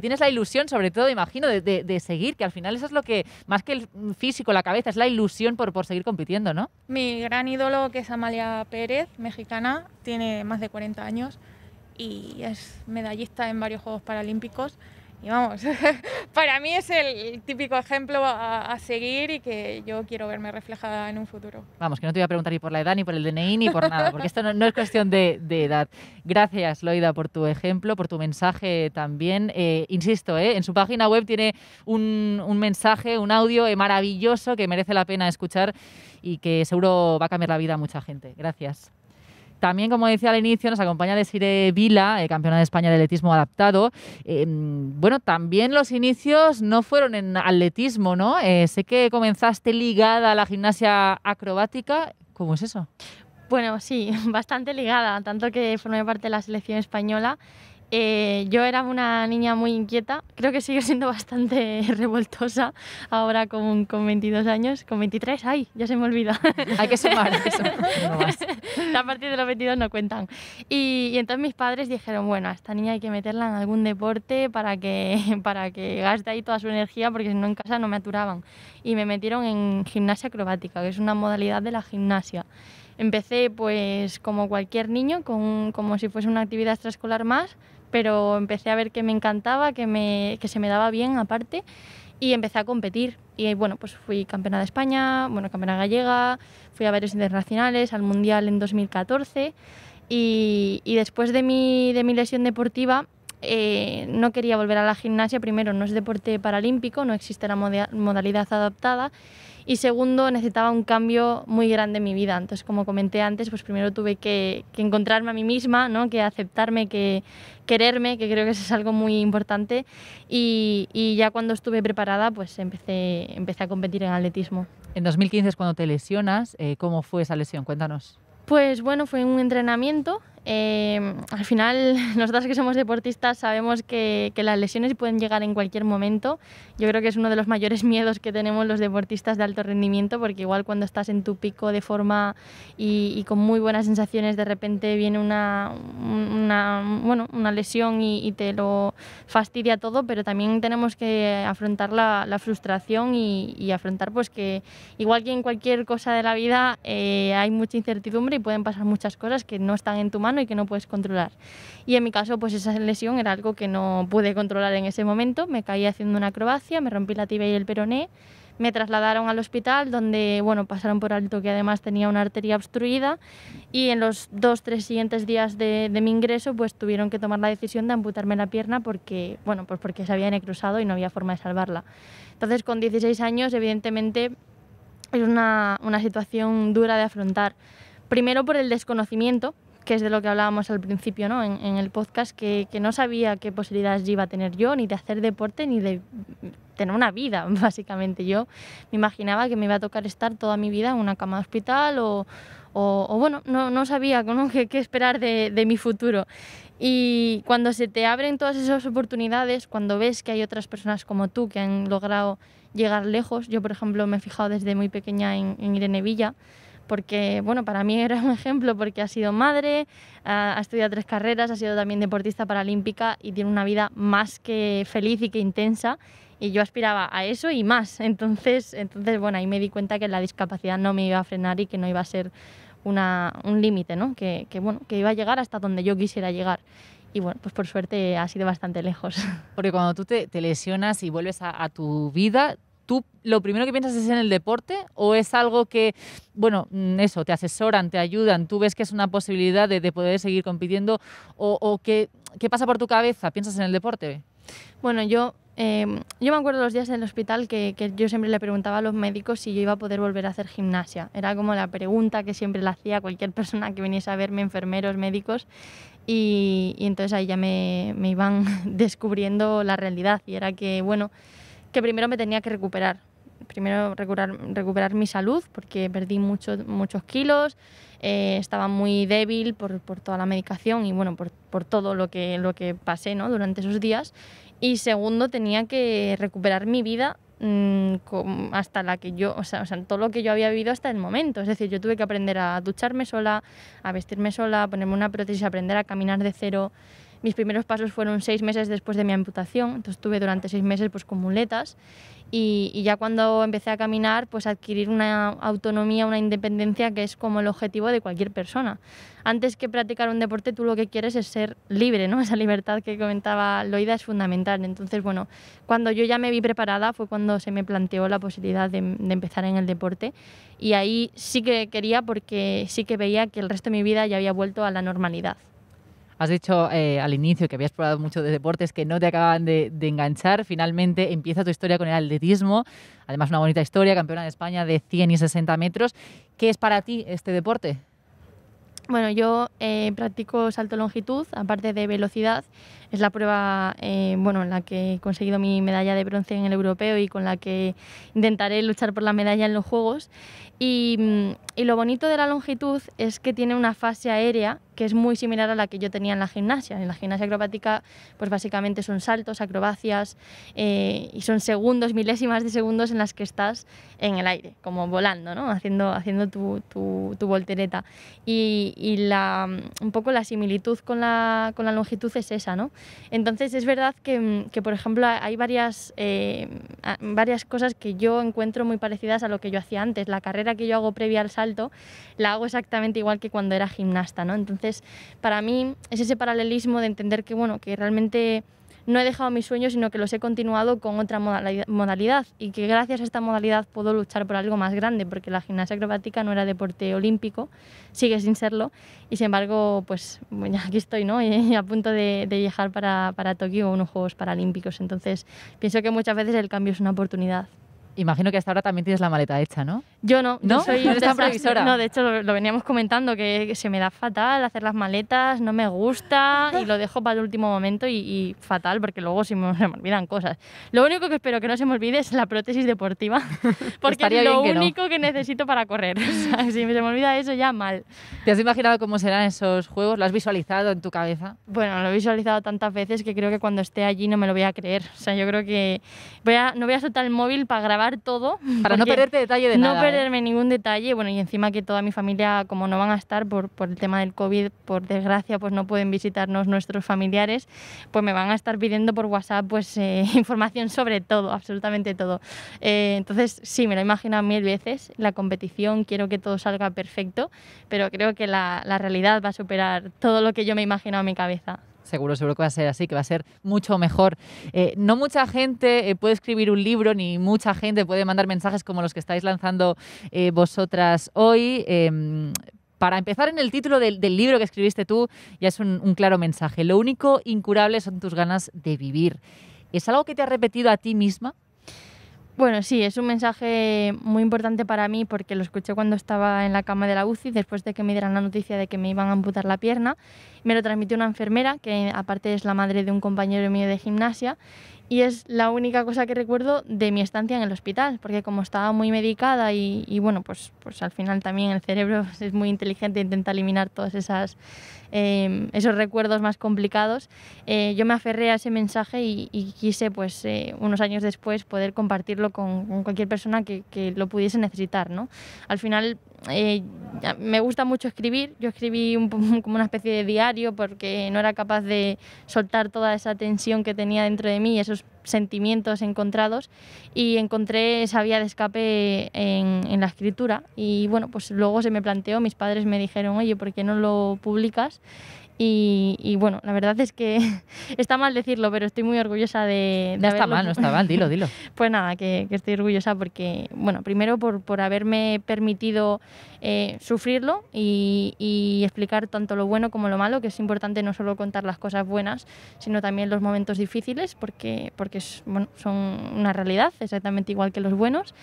tienes la ilusión, sobre todo, imagino, de, seguir, que al final eso es lo que, más que el físico, la cabeza, es la ilusión por, por seguir compitiendo, ¿no? Mi gran ídolo, que es Amalia Pérez, mexicana, tiene más de 40 años y es medallista en varios Juegos Paralímpicos y vamos, para mí es el típico ejemplo a, seguir y que yo quiero verme reflejada en un futuro. Vamos, que no te voy a preguntar ni por la edad, ni por el DNI, ni por nada, porque esto no, es cuestión de, edad. Gracias, Loida, por tu ejemplo, por tu mensaje también. Eh, insisto, eh, en su página web tiene un, mensaje, un audio eh, maravilloso que merece la pena escuchar y que seguro va a cambiar la vida a mucha gente. Gracias. También, como decía al inicio, nos acompaña Desire Vila, eh, campeona de España de atletismo adaptado. Eh, bueno, también los inicios no fueron en atletismo, ¿no? Eh, sé que comenzaste ligada a la gimnasia acrobática. ¿Cómo es eso? Bueno, sí, bastante ligada, tanto que formé parte de la selección española eh, yo era una niña muy inquieta, creo que sigo siendo bastante revoltosa ahora con, con 22 años, con 23, ay, ya se me olvida. hay que sumar, hay A partir de los 22 no cuentan. Y, entonces mis padres dijeron, bueno, a esta niña hay que meterla en algún deporte para que, para que gaste ahí toda su energía, porque si no en casa no me aturaban. Y me metieron en gimnasia acrobática, que es una modalidad de la gimnasia. Empecé pues como cualquier niño, con, como si fuese una actividad extraescolar más, pero empecé a ver que me encantaba, que, me, que se me daba bien aparte y empecé a competir. Y bueno, pues fui campeona de España, bueno, campeona gallega, fui a varios internacionales, al Mundial en 2014 y, después de mi, de mi lesión deportiva eh, no quería volver a la gimnasia, primero no es deporte paralímpico, no existe la modalidad adaptada y segundo, necesitaba un cambio muy grande en mi vida. Entonces, como comenté antes, pues primero tuve que, encontrarme a mí misma, ¿no? que aceptarme, que quererme, que creo que eso es algo muy importante. Y, ya cuando estuve preparada, pues empecé, a competir en atletismo. En 2015 es cuando te lesionas. Eh, ¿Cómo fue esa lesión? Cuéntanos. Pues bueno, fue un entrenamiento eh, al final, nosotras que somos deportistas sabemos que, las lesiones pueden llegar en cualquier momento. Yo creo que es uno de los mayores miedos que tenemos los deportistas de alto rendimiento, porque igual cuando estás en tu pico de forma y, con muy buenas sensaciones, de repente viene una, bueno, una lesión y, te lo fastidia todo, pero también tenemos que afrontar la, frustración y, afrontar pues que igual que en cualquier cosa de la vida eh, hay mucha incertidumbre y pueden pasar muchas cosas que no están en tu mano y que no puedes controlar. Y en mi caso, pues esa lesión era algo que no pude controlar en ese momento. Me caí haciendo una acrobacia, me rompí la tibia y el peroné. Me trasladaron al hospital donde, bueno, pasaron por alto que además tenía una arteria obstruida y en los dos, tres siguientes días de, mi ingreso, pues tuvieron que tomar la decisión de amputarme la pierna porque, bueno, pues porque se había necrosado y no había forma de salvarla. Entonces, con 16 años, evidentemente, es una, una situación dura de afrontar. Primero por el desconocimiento, que es de lo que hablábamos al principio ¿no? en, el podcast, que, no sabía qué posibilidades iba a tener yo, ni de hacer deporte, ni de tener una vida, básicamente. Yo me imaginaba que me iba a tocar estar toda mi vida en una cama de hospital o, bueno, no, no sabía qué, esperar de, mi futuro. Y cuando se te abren todas esas oportunidades, cuando ves que hay otras personas como tú que han logrado llegar lejos, yo por ejemplo me he fijado desde muy pequeña en, en Irene Villa, porque, bueno, para mí era un ejemplo porque ha sido madre, ha estudiado tres carreras, ha sido también deportista paralímpica y tiene una vida más que feliz y que intensa y yo aspiraba a eso y más. Entonces, entonces bueno, ahí me di cuenta que la discapacidad no me iba a frenar y que no iba a ser una, un límite, ¿no? Que, que, bueno, que iba a llegar hasta donde yo quisiera llegar. Y bueno, pues por suerte ha sido bastante lejos. Porque cuando tú te, te lesionas y vuelves a, a tu vida, ¿Tú lo primero que piensas es en el deporte o es algo que, bueno, mm, eso, te asesoran, te ayudan, tú ves que es una posibilidad de, poder seguir compitiendo o, qué, pasa por tu cabeza? ¿Piensas en el deporte? Bueno, yo em, yo me acuerdo los días en el hospital que, yo siempre le preguntaba a los médicos si yo iba a poder volver a hacer gimnasia. Era como la pregunta que siempre le hacía a cualquier persona que viniese a verme, enfermeros, médicos. Y, entonces ahí ya me, me, iban descubriendo la realidad. Y era que, bueno, que primero me tenía que recuperar. Primero recuperar, recuperar mi salud, porque perdí muchos muchos kilos, eh, estaba muy débil por, toda la medicación y bueno, por, todo lo que, lo que pasé ¿no? durante esos días. Y segundo, tenía que recuperar mi vida mm, hasta la que yo, o sea, o todo lo que yo había vivido hasta el momento. Es decir, yo tuve que aprender a ducharme sola, a vestirme sola, a ponerme una prótesis, aprender a caminar de cero. Mis primeros pasos fueron seis meses después de mi amputación, entonces estuve durante seis meses pues, con muletas y, ya cuando empecé a caminar, pues adquirir una autonomía, una independencia que es como el objetivo de cualquier persona. Antes que practicar un deporte, tú lo que quieres es ser libre, ¿no? Esa libertad que comentaba Loida es fundamental. Entonces, bueno, cuando yo ya me vi preparada fue cuando se me planteó la posibilidad de empezar en el deporte y ahí sí que quería porque sí que veía que el resto de mi vida ya había vuelto a la normalidad. Has dicho eh, al inicio que habías probado muchos de deportes que no te acababan de, enganchar. Finalmente empieza tu historia con el atletismo. Además, una bonita historia, campeona de España de 100 y 60 metros. ¿Qué es para ti este deporte? Bueno, yo eh, practico salto longitud, aparte de velocidad. Es la prueba eh, bueno, en la que he conseguido mi medalla de bronce en el europeo y con la que intentaré luchar por la medalla en los Juegos. Y, mm, y lo bonito de la longitud es que tiene una fase aérea que es muy similar a la que yo tenía en la gimnasia. En la gimnasia acrobática, pues básicamente son saltos, acrobacias eh, y son segundos, milésimas de segundos en las que estás en el aire, como volando, ¿no? haciendo, haciendo tu, tu, voltereta. Y, un poco la similitud con la, longitud es esa. ¿no? Entonces es verdad que, por ejemplo, hay varias, eh, varias cosas que yo encuentro muy parecidas a lo que yo hacía antes. La carrera que yo hago previa al salto la hago exactamente igual que cuando era gimnasta. ¿no? Entonces, entonces, para mí es ese paralelismo de entender que, bueno, que realmente no he dejado mis sueños, sino que los he continuado con otra modalidad y que gracias a esta modalidad puedo luchar por algo más grande, porque la gimnasia acrobática no era deporte olímpico, sigue sin serlo, y sin embargo, pues aquí estoy, ¿no? Y a punto de, de viajar para, para Tokio, unos Juegos Paralímpicos, entonces pienso que muchas veces el cambio es una oportunidad. Imagino que hasta ahora también tienes la maleta hecha, ¿no? Yo no, no, soy ¿No No, de hecho lo, veníamos comentando que, se me da fatal hacer las maletas, no me gusta y lo dejo para el último momento y, fatal porque luego se me, olvidan cosas. Lo único que espero que no se me olvide es la prótesis deportiva porque es lo único que necesito para correr. si se me olvida eso ya mal. ¿Te has imaginado cómo serán esos juegos? ¿Lo has visualizado en tu cabeza? Bueno, lo he visualizado tantas veces que creo que cuando esté allí no me lo voy a creer. O sea, yo creo que voy a, no voy a soltar el móvil para grabar todo. Para no perderte detalle de nada. No ¿eh? perderme ningún detalle. Bueno, y encima que toda mi familia, como no van a estar por, por el tema del COVID, por desgracia, pues no pueden visitarnos nuestros familiares, pues me van a estar pidiendo por WhatsApp pues eh, información sobre todo, absolutamente todo. Eh, entonces, sí, me lo he imaginado mil veces. La competición, quiero que todo salga perfecto, pero creo que la, la realidad va a superar todo lo que yo me he imaginado en mi cabeza seguro, seguro que va a ser así, que va a ser mucho mejor. Eh, no mucha gente eh, puede escribir un libro, ni mucha gente puede mandar mensajes como los que estáis lanzando eh, vosotras hoy. Em, para empezar en el título del, libro que escribiste tú, ya es un, claro mensaje. Lo único incurable son tus ganas de vivir. ¿Es algo que te ha repetido a ti misma? Bueno, sí, es un mensaje muy importante para mí porque lo escuché cuando estaba en la cama de la UCI, después de que me dieran la noticia de que me iban a amputar la pierna. Me lo transmitió una enfermera, que aparte es la madre de un compañero mío de gimnasia, y es la única cosa que recuerdo de mi estancia en el hospital, porque como estaba muy medicada y, bueno, pues, pues al final también el cerebro es muy inteligente e intenta eliminar todos esas, em, esos recuerdos más complicados, eh, yo me aferré a ese mensaje y, quise pues eh, unos años después poder compartirlo con, con cualquier persona que, que, lo pudiese necesitar. ¿no? Al final eh, me gusta mucho escribir. Yo escribí como una especie de diario porque no era capaz de soltar toda esa tensión que tenía dentro de mí, esos sentimientos encontrados y encontré esa vía de escape en, en la escritura. Y bueno, pues luego se me planteó, mis padres me dijeron, oye, ¿por qué no lo publicas? Y, bueno, la verdad es que está mal decirlo, pero estoy muy orgullosa de, de No está mal, no está mal, dilo, dilo. pues nada, que, que, estoy orgullosa porque, bueno, primero por, por haberme permitido eh, sufrirlo y, explicar tanto lo bueno como lo malo, que es importante no solo contar las cosas buenas, sino también los momentos difíciles, porque, porque son una realidad, exactamente igual que los buenos.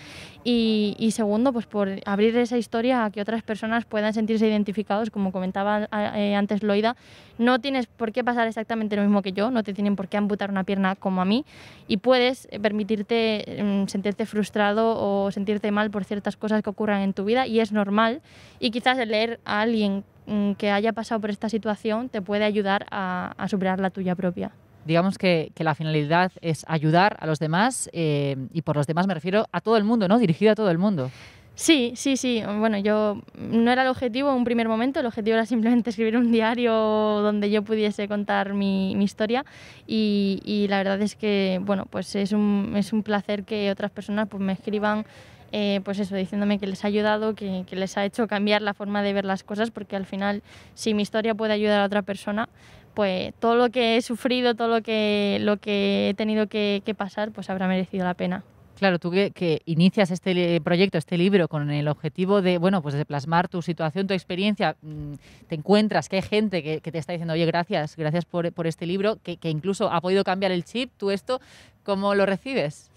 Y, segundo, pues por abrir esa historia a que otras personas puedan sentirse identificados, como comentaba eh, antes Loida, no tienes por qué pasar exactamente lo mismo que yo, no te tienen por qué amputar una pierna como a mí, y puedes eh, permitirte mm, sentirte frustrado o sentirte mal por ciertas cosas que ocurran en tu vida, y es normal y quizás leer a alguien mm, que haya pasado por esta situación te puede ayudar a, superar la tuya propia. Digamos que, la finalidad es ayudar a los demás eh, y por los demás me refiero a todo el mundo, ¿no? dirigido a todo el mundo. Sí, sí, sí. Bueno, yo no era el objetivo en un primer momento, el objetivo era simplemente escribir un diario donde yo pudiese contar mi, historia y, y, la verdad es que, bueno, pues es un, es un placer que otras personas pues, me escriban eh, pues eso, diciéndome que les ha ayudado, que, les ha hecho cambiar la forma de ver las cosas, porque al final, si mi historia puede ayudar a otra persona, pues todo lo que he sufrido, todo lo que, lo que he tenido que, pasar, pues habrá merecido la pena. Claro, tú que, inicias este eh, proyecto, este libro, con el objetivo de, bueno, pues de plasmar tu situación, tu experiencia, mm, te encuentras que hay gente que, te está diciendo, oye, gracias, gracias por, este libro, que, que, incluso ha podido cambiar el chip, tú esto, ¿cómo lo recibes?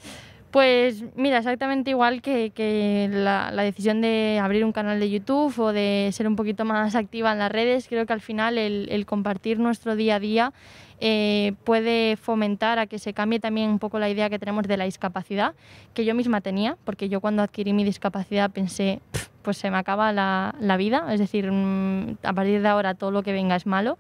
Pues mira, exactamente igual que, la, decisión de abrir un canal de YouTube o de ser un poquito más activa en las redes, creo que al final el, compartir nuestro día a día eh, puede fomentar a que se cambie también un poco la idea que tenemos de la discapacidad, que yo misma tenía, porque yo cuando adquirí mi discapacidad pensé, pues se me acaba la, la vida, es decir, mm, a partir de ahora todo lo que venga es malo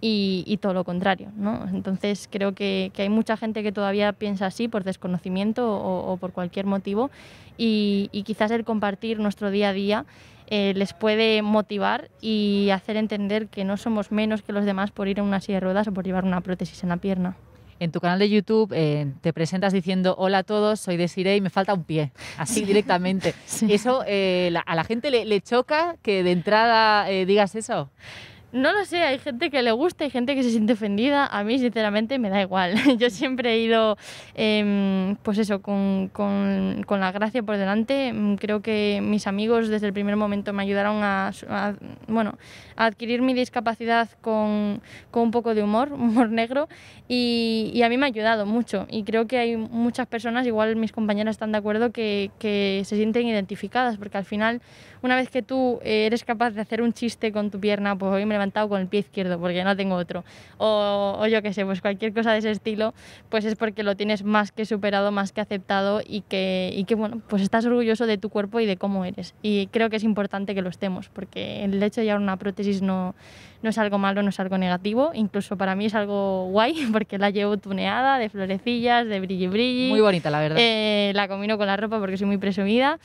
y, todo lo contrario. ¿no? Entonces creo que, hay mucha gente que todavía piensa así por desconocimiento o, por cualquier motivo y, quizás el compartir nuestro día a día eh, les puede motivar y hacer entender que no somos menos que los demás por ir en una silla de ruedas o por llevar una prótesis en la pierna. En tu canal de YouTube eh, te presentas diciendo hola a todos, soy Desiree y me falta un pie, así directamente. ¿Eso eh, a la gente le, le, choca que de entrada digas eso? No lo sé, hay gente que le gusta, hay gente que se siente ofendida. A mí, sinceramente, me da igual. Yo siempre he ido, em, pues eso, con, la gracia por delante. Mm, creo que mis amigos desde el primer momento me ayudaron a, bueno, adquirir mi discapacidad con, un poco de humor, humor negro, y, a mí me ha ayudado mucho. Y creo que hay muchas personas, igual mis compañeras están de acuerdo, que, se sienten identificadas, porque al final, una vez que tú eres capaz de hacer un chiste con tu pierna, pues hoy levantado con el pie izquierdo porque no tengo otro. O, yo qué sé, pues cualquier cosa de ese estilo, pues es porque lo tienes más que superado, más que aceptado y que, bueno, pues estás orgulloso de tu cuerpo y de cómo eres. Y creo que es importante que lo estemos porque el hecho de llevar una prótesis no, no es algo malo, no es algo negativo. Incluso para mí es algo guay porque la llevo tuneada de florecillas, de brilli brilli. Muy bonita, la verdad. Eh, la combino con la ropa porque soy muy presumida.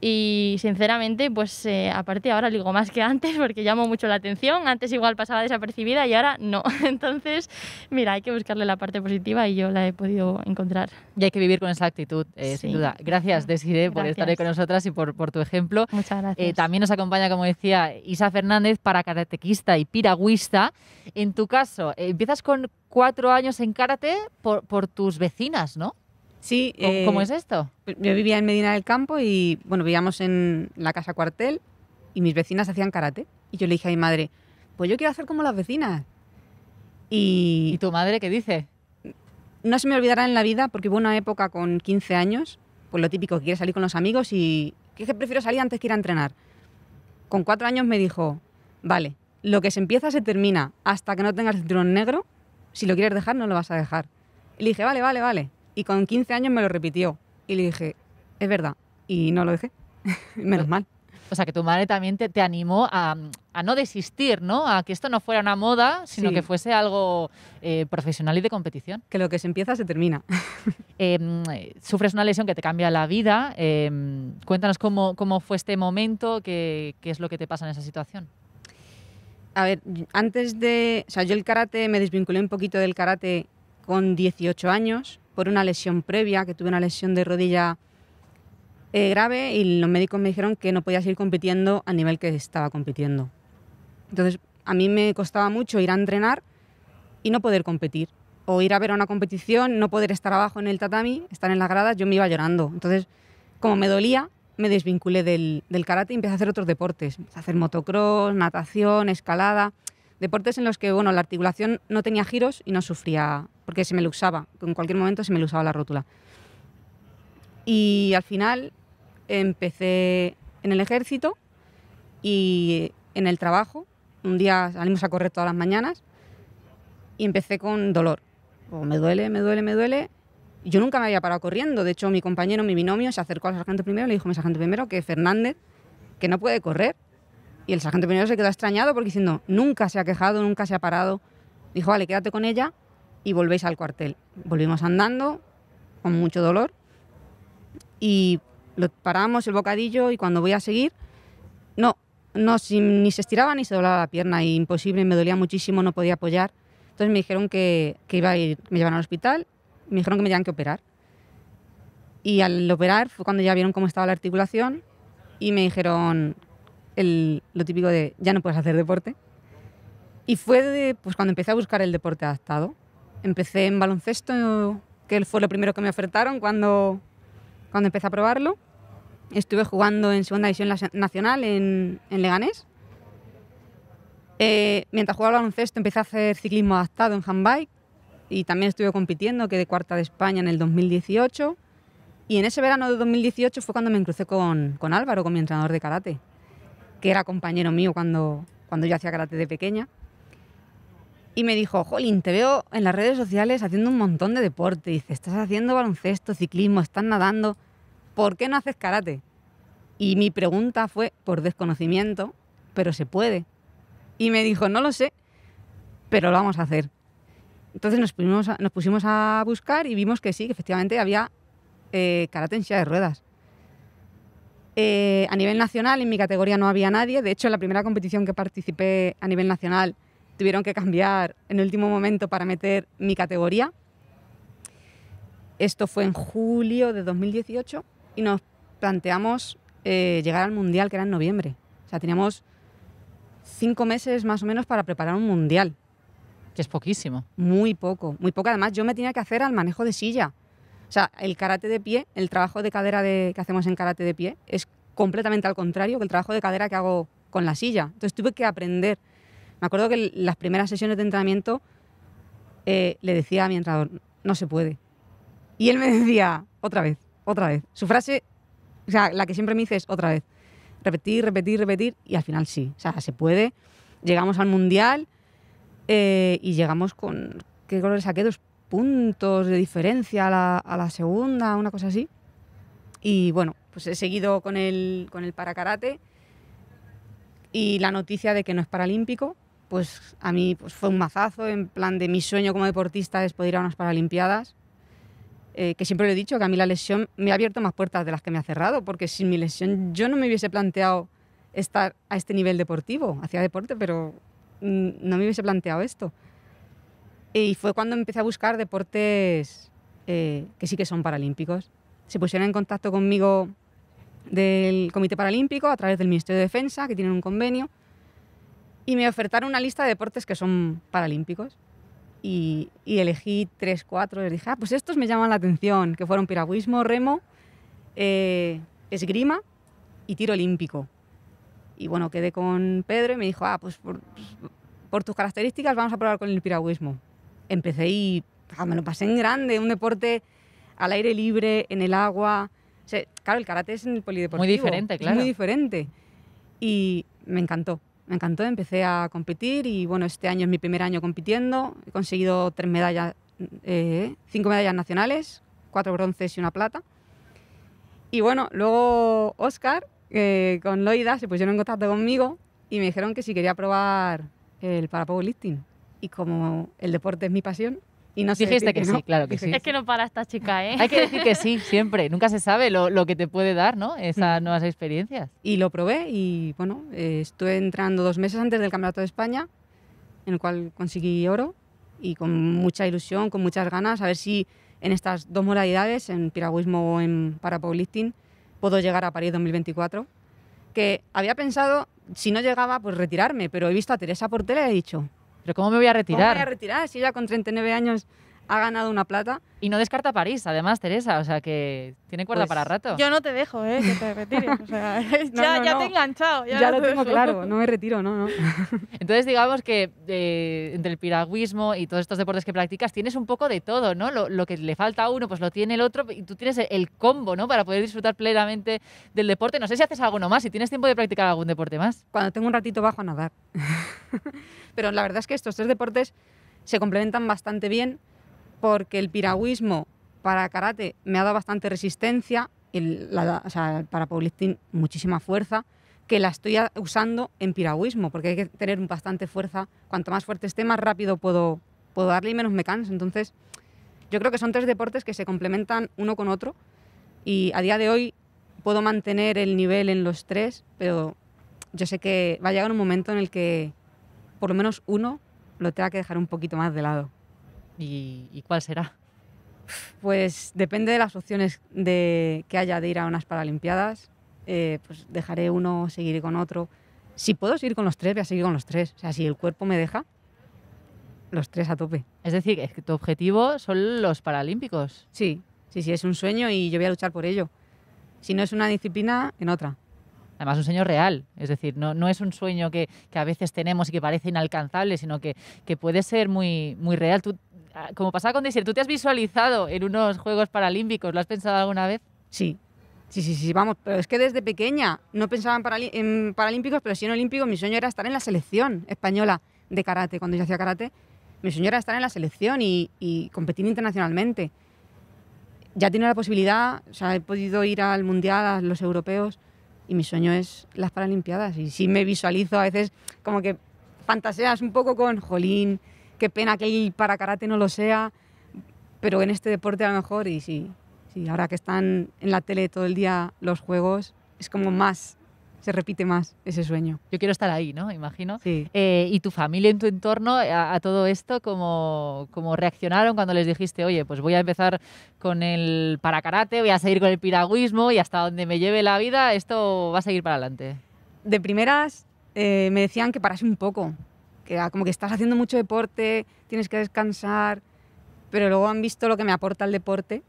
Y sinceramente, pues eh, aparte ahora digo más que antes porque llamo mucho la atención. Antes igual pasaba desapercibida y ahora no. Entonces, mira, hay que buscarle la parte positiva y yo la he podido encontrar. Y hay que vivir con esa actitud, eh, sin duda. Gracias, Desiree, por estar hoy con nosotras y por, por tu ejemplo. Muchas eh, gracias. también nos acompaña, como decía, Isa Fernández para karatequista y piragüista. En tu caso, empiezas con cuatro años en karate por, por tus vecinas, ¿no? Sí. Eh, ¿Cómo, es esto? Yo vivía en Medina del Campo y, bueno, vivíamos en la casa cuartel y mis vecinas hacían karate. Y yo le dije a mi madre, pues yo quiero hacer como las vecinas. ¿Y, tu madre qué dice? No se me olvidará en la vida porque hubo una época con 15 años, pues lo típico, que quieres salir con los amigos y que prefiero salir antes que ir a entrenar. Con cuatro años me dijo, vale, lo que se empieza se termina hasta que no tengas el cinturón negro, si lo quieres dejar no lo vas a dejar. Y le dije, vale, vale, vale. Y con 15 años me lo repitió. Y le dije, es verdad. Y no lo dejé. Menos mal. O sea, que tu madre también te, te animó a, a, no desistir, ¿no? A que esto no fuera una moda, sino que fuese algo eh, profesional y de competición. Que lo que se empieza se termina. Em, sufres una lesión que te cambia la vida. Em, cuéntanos cómo, cómo, fue este momento, qué, qué es lo que te pasa en esa situación. A ver, antes de. O sea, yo el karate, me desvinculé un poquito del karate con 18 años por una lesión previa, que tuve una lesión de rodilla eh, grave y los médicos me dijeron que no podía seguir compitiendo al nivel que estaba compitiendo. Entonces, a mí me costaba mucho ir a entrenar y no poder competir. O ir a ver a una competición, no poder estar abajo en el tatami, estar en las gradas, yo me iba llorando. Entonces, como me dolía, me desvinculé del, karate y empecé a hacer otros deportes. Empecé a hacer motocross, natación, escalada. Deportes en los que bueno, la articulación no tenía giros y no sufría porque se me lo usaba, en cualquier momento se me lo usaba la rótula. Y al final empecé en el ejército y en el trabajo. Un día salimos a correr todas las mañanas y empecé con dolor. O me duele, me duele, me duele. Yo nunca me había parado corriendo. De hecho, mi compañero, mi binomio, se acercó al sargento primero y le dijo a mi sargento primero que Fernández, que no puede correr. Y el sargento primero se quedó extrañado porque diciendo, nunca se ha quejado, nunca se ha parado. Dijo, vale, quédate con ella y volvéis al cuartel. Volvimos andando, con mucho dolor, y lo paramos el bocadillo y cuando voy a seguir, no, no ni se estiraba ni se doblaba la pierna, y imposible, me dolía muchísimo, no podía apoyar. Entonces me dijeron que, que iba a ir, me llevaron al hospital, me dijeron que me tenían que operar. Y al operar fue cuando ya vieron cómo estaba la articulación y me dijeron el, lo típico de ya no puedes hacer deporte. Y fue pues, cuando empecé a buscar el deporte adaptado. Empecé en baloncesto, que fue lo primero que me ofertaron cuando, cuando empecé a probarlo. Estuve jugando en Segunda División Nacional en, Leganés. Eh, mientras jugaba baloncesto empecé a hacer ciclismo adaptado en handbike y también estuve compitiendo, quedé cuarta de España en el 2018. Y en ese verano de 2018 fue cuando me crucé con, con Álvaro, con mi entrenador de karate, que era compañero mío cuando, cuando yo hacía karate de pequeña y me dijo, Jolín, te veo en las redes sociales haciendo un montón de deporte. Dice, estás haciendo baloncesto, ciclismo, estás nadando. ¿Por qué no haces karate? Y mi pregunta fue, por desconocimiento, pero se puede. Y me dijo, no lo sé, pero lo vamos a hacer. Entonces nos pusimos a, buscar y vimos que sí, que efectivamente había eh, karate en silla de ruedas. Eh, a nivel nacional, en mi categoría no había nadie. De hecho, la primera competición que participé a nivel nacional tuvieron que cambiar en el último momento para meter mi categoría. Esto fue en julio de 2018 y nos planteamos eh, llegar al Mundial, que era en noviembre. O sea, teníamos cinco meses más o menos para preparar un Mundial. Que es poquísimo. Muy poco, muy poco. Además, yo me tenía que hacer al manejo de silla. O sea, el karate de pie, el trabajo de cadera de, que hacemos en karate de pie, es completamente al contrario que el trabajo de cadera que hago con la silla. Entonces tuve que aprender me acuerdo que las primeras sesiones de entrenamiento eh, le decía a mi entrenador, no se puede. Y él me decía, otra vez, otra vez. Su frase, o sea, la que siempre me dice es otra vez. Repetir, repetir, repetir, y al final sí. O sea, se puede. Llegamos al mundial eh, y llegamos con. ¿Qué color saqué? Dos puntos de diferencia a la, segunda, una cosa así. Y bueno, pues he seguido con el, con el paracarate y la noticia de que no es paralímpico pues a mí pues, fue un mazazo, en plan de mi sueño como deportista es poder ir a unas Paralimpiadas, eh, que siempre lo he dicho, que a mí la lesión me ha abierto más puertas de las que me ha cerrado, porque sin mi lesión yo no me hubiese planteado estar a este nivel deportivo, hacía deporte, pero no me hubiese planteado esto. Y fue cuando empecé a buscar deportes eh, que sí que son paralímpicos. Se pusieron en contacto conmigo del Comité Paralímpico a través del Ministerio de Defensa, que tienen un convenio, y me ofertaron una lista de deportes que son paralímpicos. Y, elegí tres, cuatro. Les dije, ah, pues estos me llaman la atención, que fueron piragüismo, remo, eh, esgrima y tiro olímpico. Y bueno, quedé con Pedro y me dijo, ah, pues por, tus características vamos a probar con el piragüismo. Empecé y ah, me lo pasé en grande, un deporte al aire libre, en el agua. claro, el karate es en polideportivo. Muy diferente, claro. muy diferente. Y me encantó me encantó, empecé a competir y bueno, este año es mi primer año compitiendo, he conseguido tres medallas, eh, cinco medallas nacionales, cuatro bronces y una plata. Y bueno, luego Oscar eh, con Loida se pusieron en contacto conmigo y me dijeron que si quería probar el parapowerlifting. Y como el deporte es mi pasión, y nos dijiste que, sí, claro que sí. Es que no para esta chica, ¿eh? Hay que decir que sí, siempre. Nunca se sabe lo, lo que te puede dar, ¿no? Esas mm. nuevas experiencias. Y lo probé y, bueno, estoy eh, estuve entrando dos meses antes del Campeonato de España, en el cual conseguí oro y con mucha ilusión, con muchas ganas, a ver si en estas dos modalidades, en piragüismo o en parapowerlifting, puedo llegar a París 2024. Que había pensado, si no llegaba, pues retirarme, pero he visto a Teresa Portela y he dicho, pero ¿cómo me voy a retirar? ¿Cómo me voy a retirar si ya con 39 años ha ganado una plata. Y no descarta París, además, Teresa, o sea que tiene cuerda pues para rato. Yo no te dejo, ¿eh? Que te retires. O sea, ya, ya te he enganchado. Ya, lo tengo claro, no me retiro, no, no. Entonces, digamos que eh, entre el piragüismo y todos estos deportes que practicas, tienes un poco de todo, ¿no? Lo, lo, que le falta a uno, pues lo tiene el otro, y tú tienes el combo, ¿no? Para poder disfrutar plenamente del deporte. No sé si haces algo más, si tienes tiempo de practicar algún deporte más. Cuando tengo un ratito bajo a nadar. Pero la verdad es que estos tres deportes se complementan bastante bien porque el piragüismo para karate me ha dado bastante resistencia, para powerlifting muchísima fuerza, que la estoy usando en piragüismo, porque hay que tener bastante fuerza. Cuanto más fuerte esté, más rápido puedo, puedo darle y menos me canso. Entonces, yo creo que son tres deportes que se complementan uno con otro y a día de hoy puedo mantener el nivel en los tres, pero yo sé que va a llegar un momento en el que por lo menos uno lo tenga que dejar un poquito más de lado. ¿Y, cuál será? Pues depende de las opciones de, que haya de ir a unas Paralimpiadas. Eh, pues dejaré uno, seguiré con otro. Si puedo seguir con los tres, voy a seguir con los tres. O sea, si el cuerpo me deja, los tres a tope. Es decir, que tu objetivo son los Paralímpicos. Sí, sí, sí, es un sueño y yo voy a luchar por ello. Si no es una disciplina, en otra. Además, un sueño real, es decir, no, no es un sueño que, a veces tenemos y que parece inalcanzable, sino que, puede ser muy, muy real. Ah, como pasaba con Desir, ¿tú te has visualizado en unos Juegos Paralímpicos? ¿Lo has pensado alguna vez? Sí. Sí, sí, sí, vamos, pero es que desde pequeña no pensaba en, Paralímpicos, pero sí en Olímpicos. Mi sueño era estar en la selección española de karate, cuando yo hacía karate. Mi sueño era estar en la selección y, competir internacionalmente. Ya tiene la posibilidad, o sea, he podido ir al Mundial, a los europeos, y mi sueño es las Paralimpiadas. Y sí me visualizo a veces como que fantaseas un poco con, jolín, qué pena que el para karate no lo sea, pero en este deporte a lo mejor, y sí, ahora que están en la tele todo el día los juegos, es como más, se repite más ese sueño. Yo quiero estar ahí, ¿no? Imagino. Sí. Eh, ¿Y tu familia en tu entorno a, todo esto, ¿cómo, reaccionaron cuando les dijiste, oye, pues voy a empezar con el para karate, voy a seguir con el piragüismo y hasta donde me lleve la vida, esto va a seguir para adelante? De primeras eh, me decían que parase un poco, que ah, como que estás haciendo mucho deporte, tienes que descansar, pero luego han visto lo que me aporta el deporte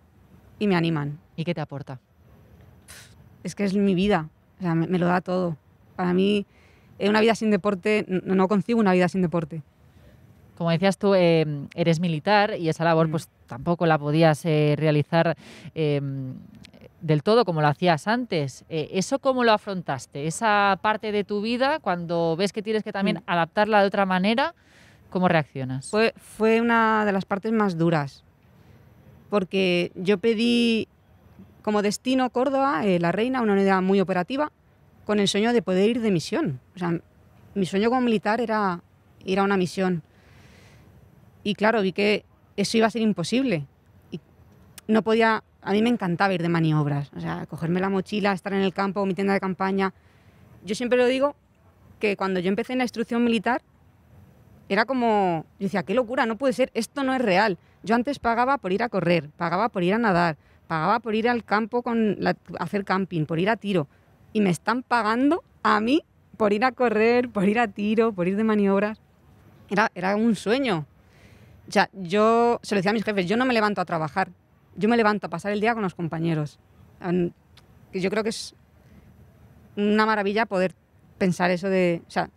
y me animan. ¿Y qué te aporta? Es que es mi vida, me, lo da todo. Para mí, eh, una vida sin deporte, no, concibo consigo una vida sin deporte. Como decías tú, eh, eres militar y esa labor mm. pues tampoco la podías eh, realizar del todo como lo hacías antes. Eh, ¿Eso cómo lo afrontaste? Esa parte de tu vida, cuando ves que tienes que también mm. adaptarla de otra manera, ¿cómo reaccionas? Fue, una de las partes más duras, porque yo pedí como destino Córdoba, eh, La Reina, una unidad muy operativa, con el sueño de poder ir de misión. mi sueño como militar era ir a una misión. Y claro, vi que eso iba a ser imposible no podía, a mí me encantaba ir de maniobras, o sea, cogerme la mochila, estar en el campo, mi tienda de campaña. Yo siempre lo digo que cuando yo empecé en la instrucción militar, era como, yo decía, qué locura, no puede ser, esto no es real. Yo antes pagaba por ir a correr, pagaba por ir a nadar, pagaba por ir al campo con hacer camping, por ir a tiro. Y me están pagando a mí por ir a correr, por ir a tiro, por ir de maniobras. Era, era un sueño. O sea, yo se lo decía a mis jefes, yo no me levanto a trabajar, yo me levanto a pasar el día con los compañeros. Yo creo que es una maravilla poder pensar eso de, o sea,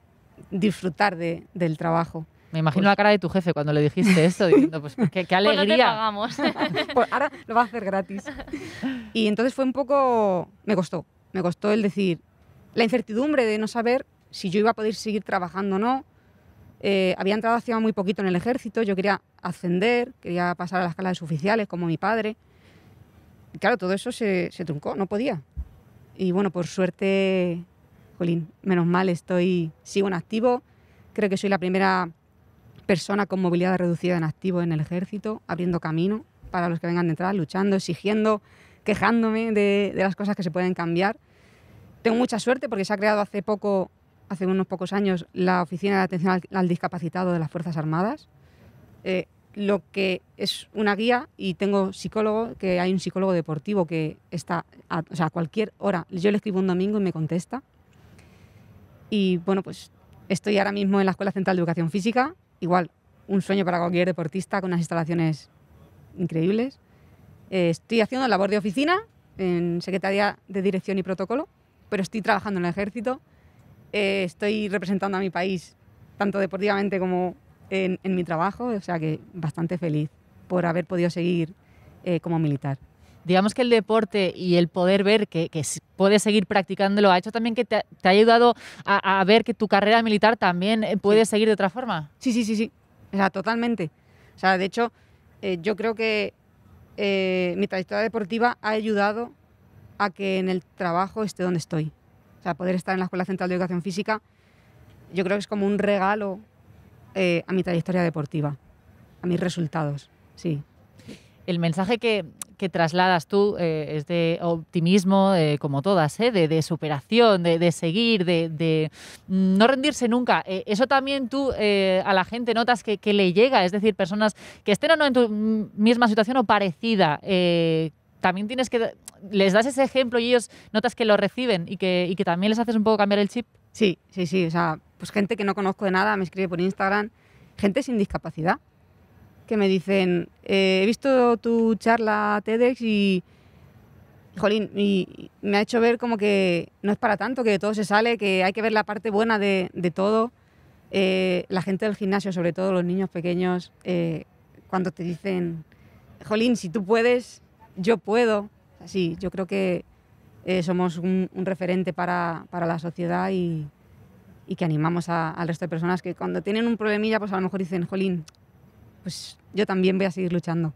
disfrutar de, del trabajo. Me imagino pues la cara de tu jefe cuando le dijiste esto, diciendo, pues qué, qué pues alegría. Pues te pagamos. pues ahora lo va a hacer gratis. Y entonces fue un poco, me costó, me costó el decir, la incertidumbre de no saber si yo iba a poder seguir trabajando o no, eh, había entrado hacía muy poquito en el ejército, yo quería ascender, quería pasar a las de oficiales como mi padre. Y claro, todo eso se, truncó, no podía. Y bueno, por suerte, Jolín, menos mal, estoy, sigo en activo. Creo que soy la primera persona con movilidad reducida en activo en el ejército, abriendo camino para los que vengan de detrás, luchando, exigiendo, quejándome de, de las cosas que se pueden cambiar. Tengo mucha suerte porque se ha creado hace poco hace unos pocos años la Oficina de Atención al, Discapacitado de las Fuerzas Armadas. Eh, lo que es una guía y tengo psicólogo, que hay un psicólogo deportivo que está, a, cualquier hora, yo le escribo un domingo y me contesta. Y bueno, pues estoy ahora mismo en la Escuela Central de Educación Física, igual, un sueño para cualquier deportista con unas instalaciones increíbles. Eh, estoy haciendo labor de oficina en Secretaría de Dirección y Protocolo, pero estoy trabajando en el ejército eh, estoy representando a mi país, tanto deportivamente como en, mi trabajo, o sea que bastante feliz por haber podido seguir eh, como militar. Digamos que el deporte y el poder ver que, puedes seguir practicándolo ha hecho también que te, ha ayudado a, ver que tu carrera militar también eh, puede seguir de otra forma. Sí, sí, sí, sí. O sea, totalmente. O sea, de hecho, yo creo que mi trayectoria deportiva ha ayudado a que en el trabajo esté donde estoy. O sea, poder estar en la Escuela Central de Educación Física, yo creo que es como un regalo eh, a mi trayectoria deportiva, a mis resultados, sí. El mensaje que, que trasladas tú eh, es de optimismo, eh, como todas, de, de, superación, de, de seguir, de, de, no rendirse nunca. eso también tú a la gente notas que, que, le llega, es decir, personas que estén o no en tu misma situación o parecida, también tienes que, les das ese ejemplo y ellos notas que lo reciben y que, también les haces un poco cambiar el chip. Sí, sí, sí, o sea, pues gente que no conozco de nada me escribe por Instagram, gente sin discapacidad, que me dicen, eh, he visto tu charla TEDx y, jolín, y me ha hecho ver como que no es para tanto, que de todo se sale, que hay que ver la parte buena de, todo. Eh, la gente del gimnasio, sobre todo los niños pequeños, eh, cuando te dicen, jolín, si tú puedes, yo puedo. Sí, yo creo que eh, somos un, referente para, la sociedad y, que animamos al resto de personas que cuando tienen un problemilla, pues a lo mejor dicen, jolín, pues yo también voy a seguir luchando.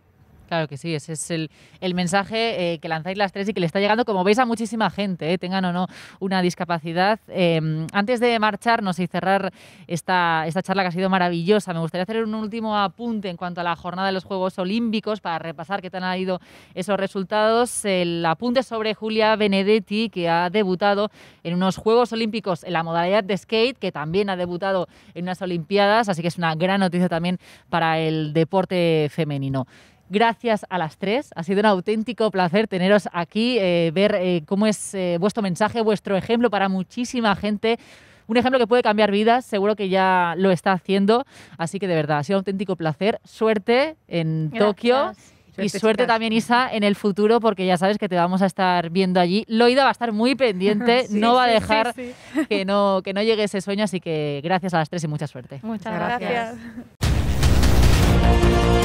Claro que sí, ese es el, mensaje eh, que lanzáis las tres y que le está llegando, como veis, a muchísima gente, eh, tengan o no una discapacidad. Em, antes de marcharnos y cerrar esta, esta charla que ha sido maravillosa, me gustaría hacer un último apunte en cuanto a la jornada de los Juegos Olímpicos para repasar qué tan han ido esos resultados. El apunte sobre Julia Benedetti, que ha debutado en unos Juegos Olímpicos en la modalidad de skate, que también ha debutado en unas Olimpiadas, así que es una gran noticia también para el deporte femenino. Gracias a las tres. Ha sido un auténtico placer teneros aquí, eh, ver eh, cómo es eh, vuestro mensaje, vuestro ejemplo para muchísima gente. Un ejemplo que puede cambiar vidas, seguro que ya lo está haciendo. Así que de verdad, ha sido un auténtico placer. Suerte en Tokio. y suerte también, Isa, en el futuro, porque ya sabes que te vamos a estar viendo allí. Loida va a estar muy pendiente, no va a dejar Que, no, que no llegue ese sueño, así que gracias a las tres y mucha suerte. Muchas, gracias.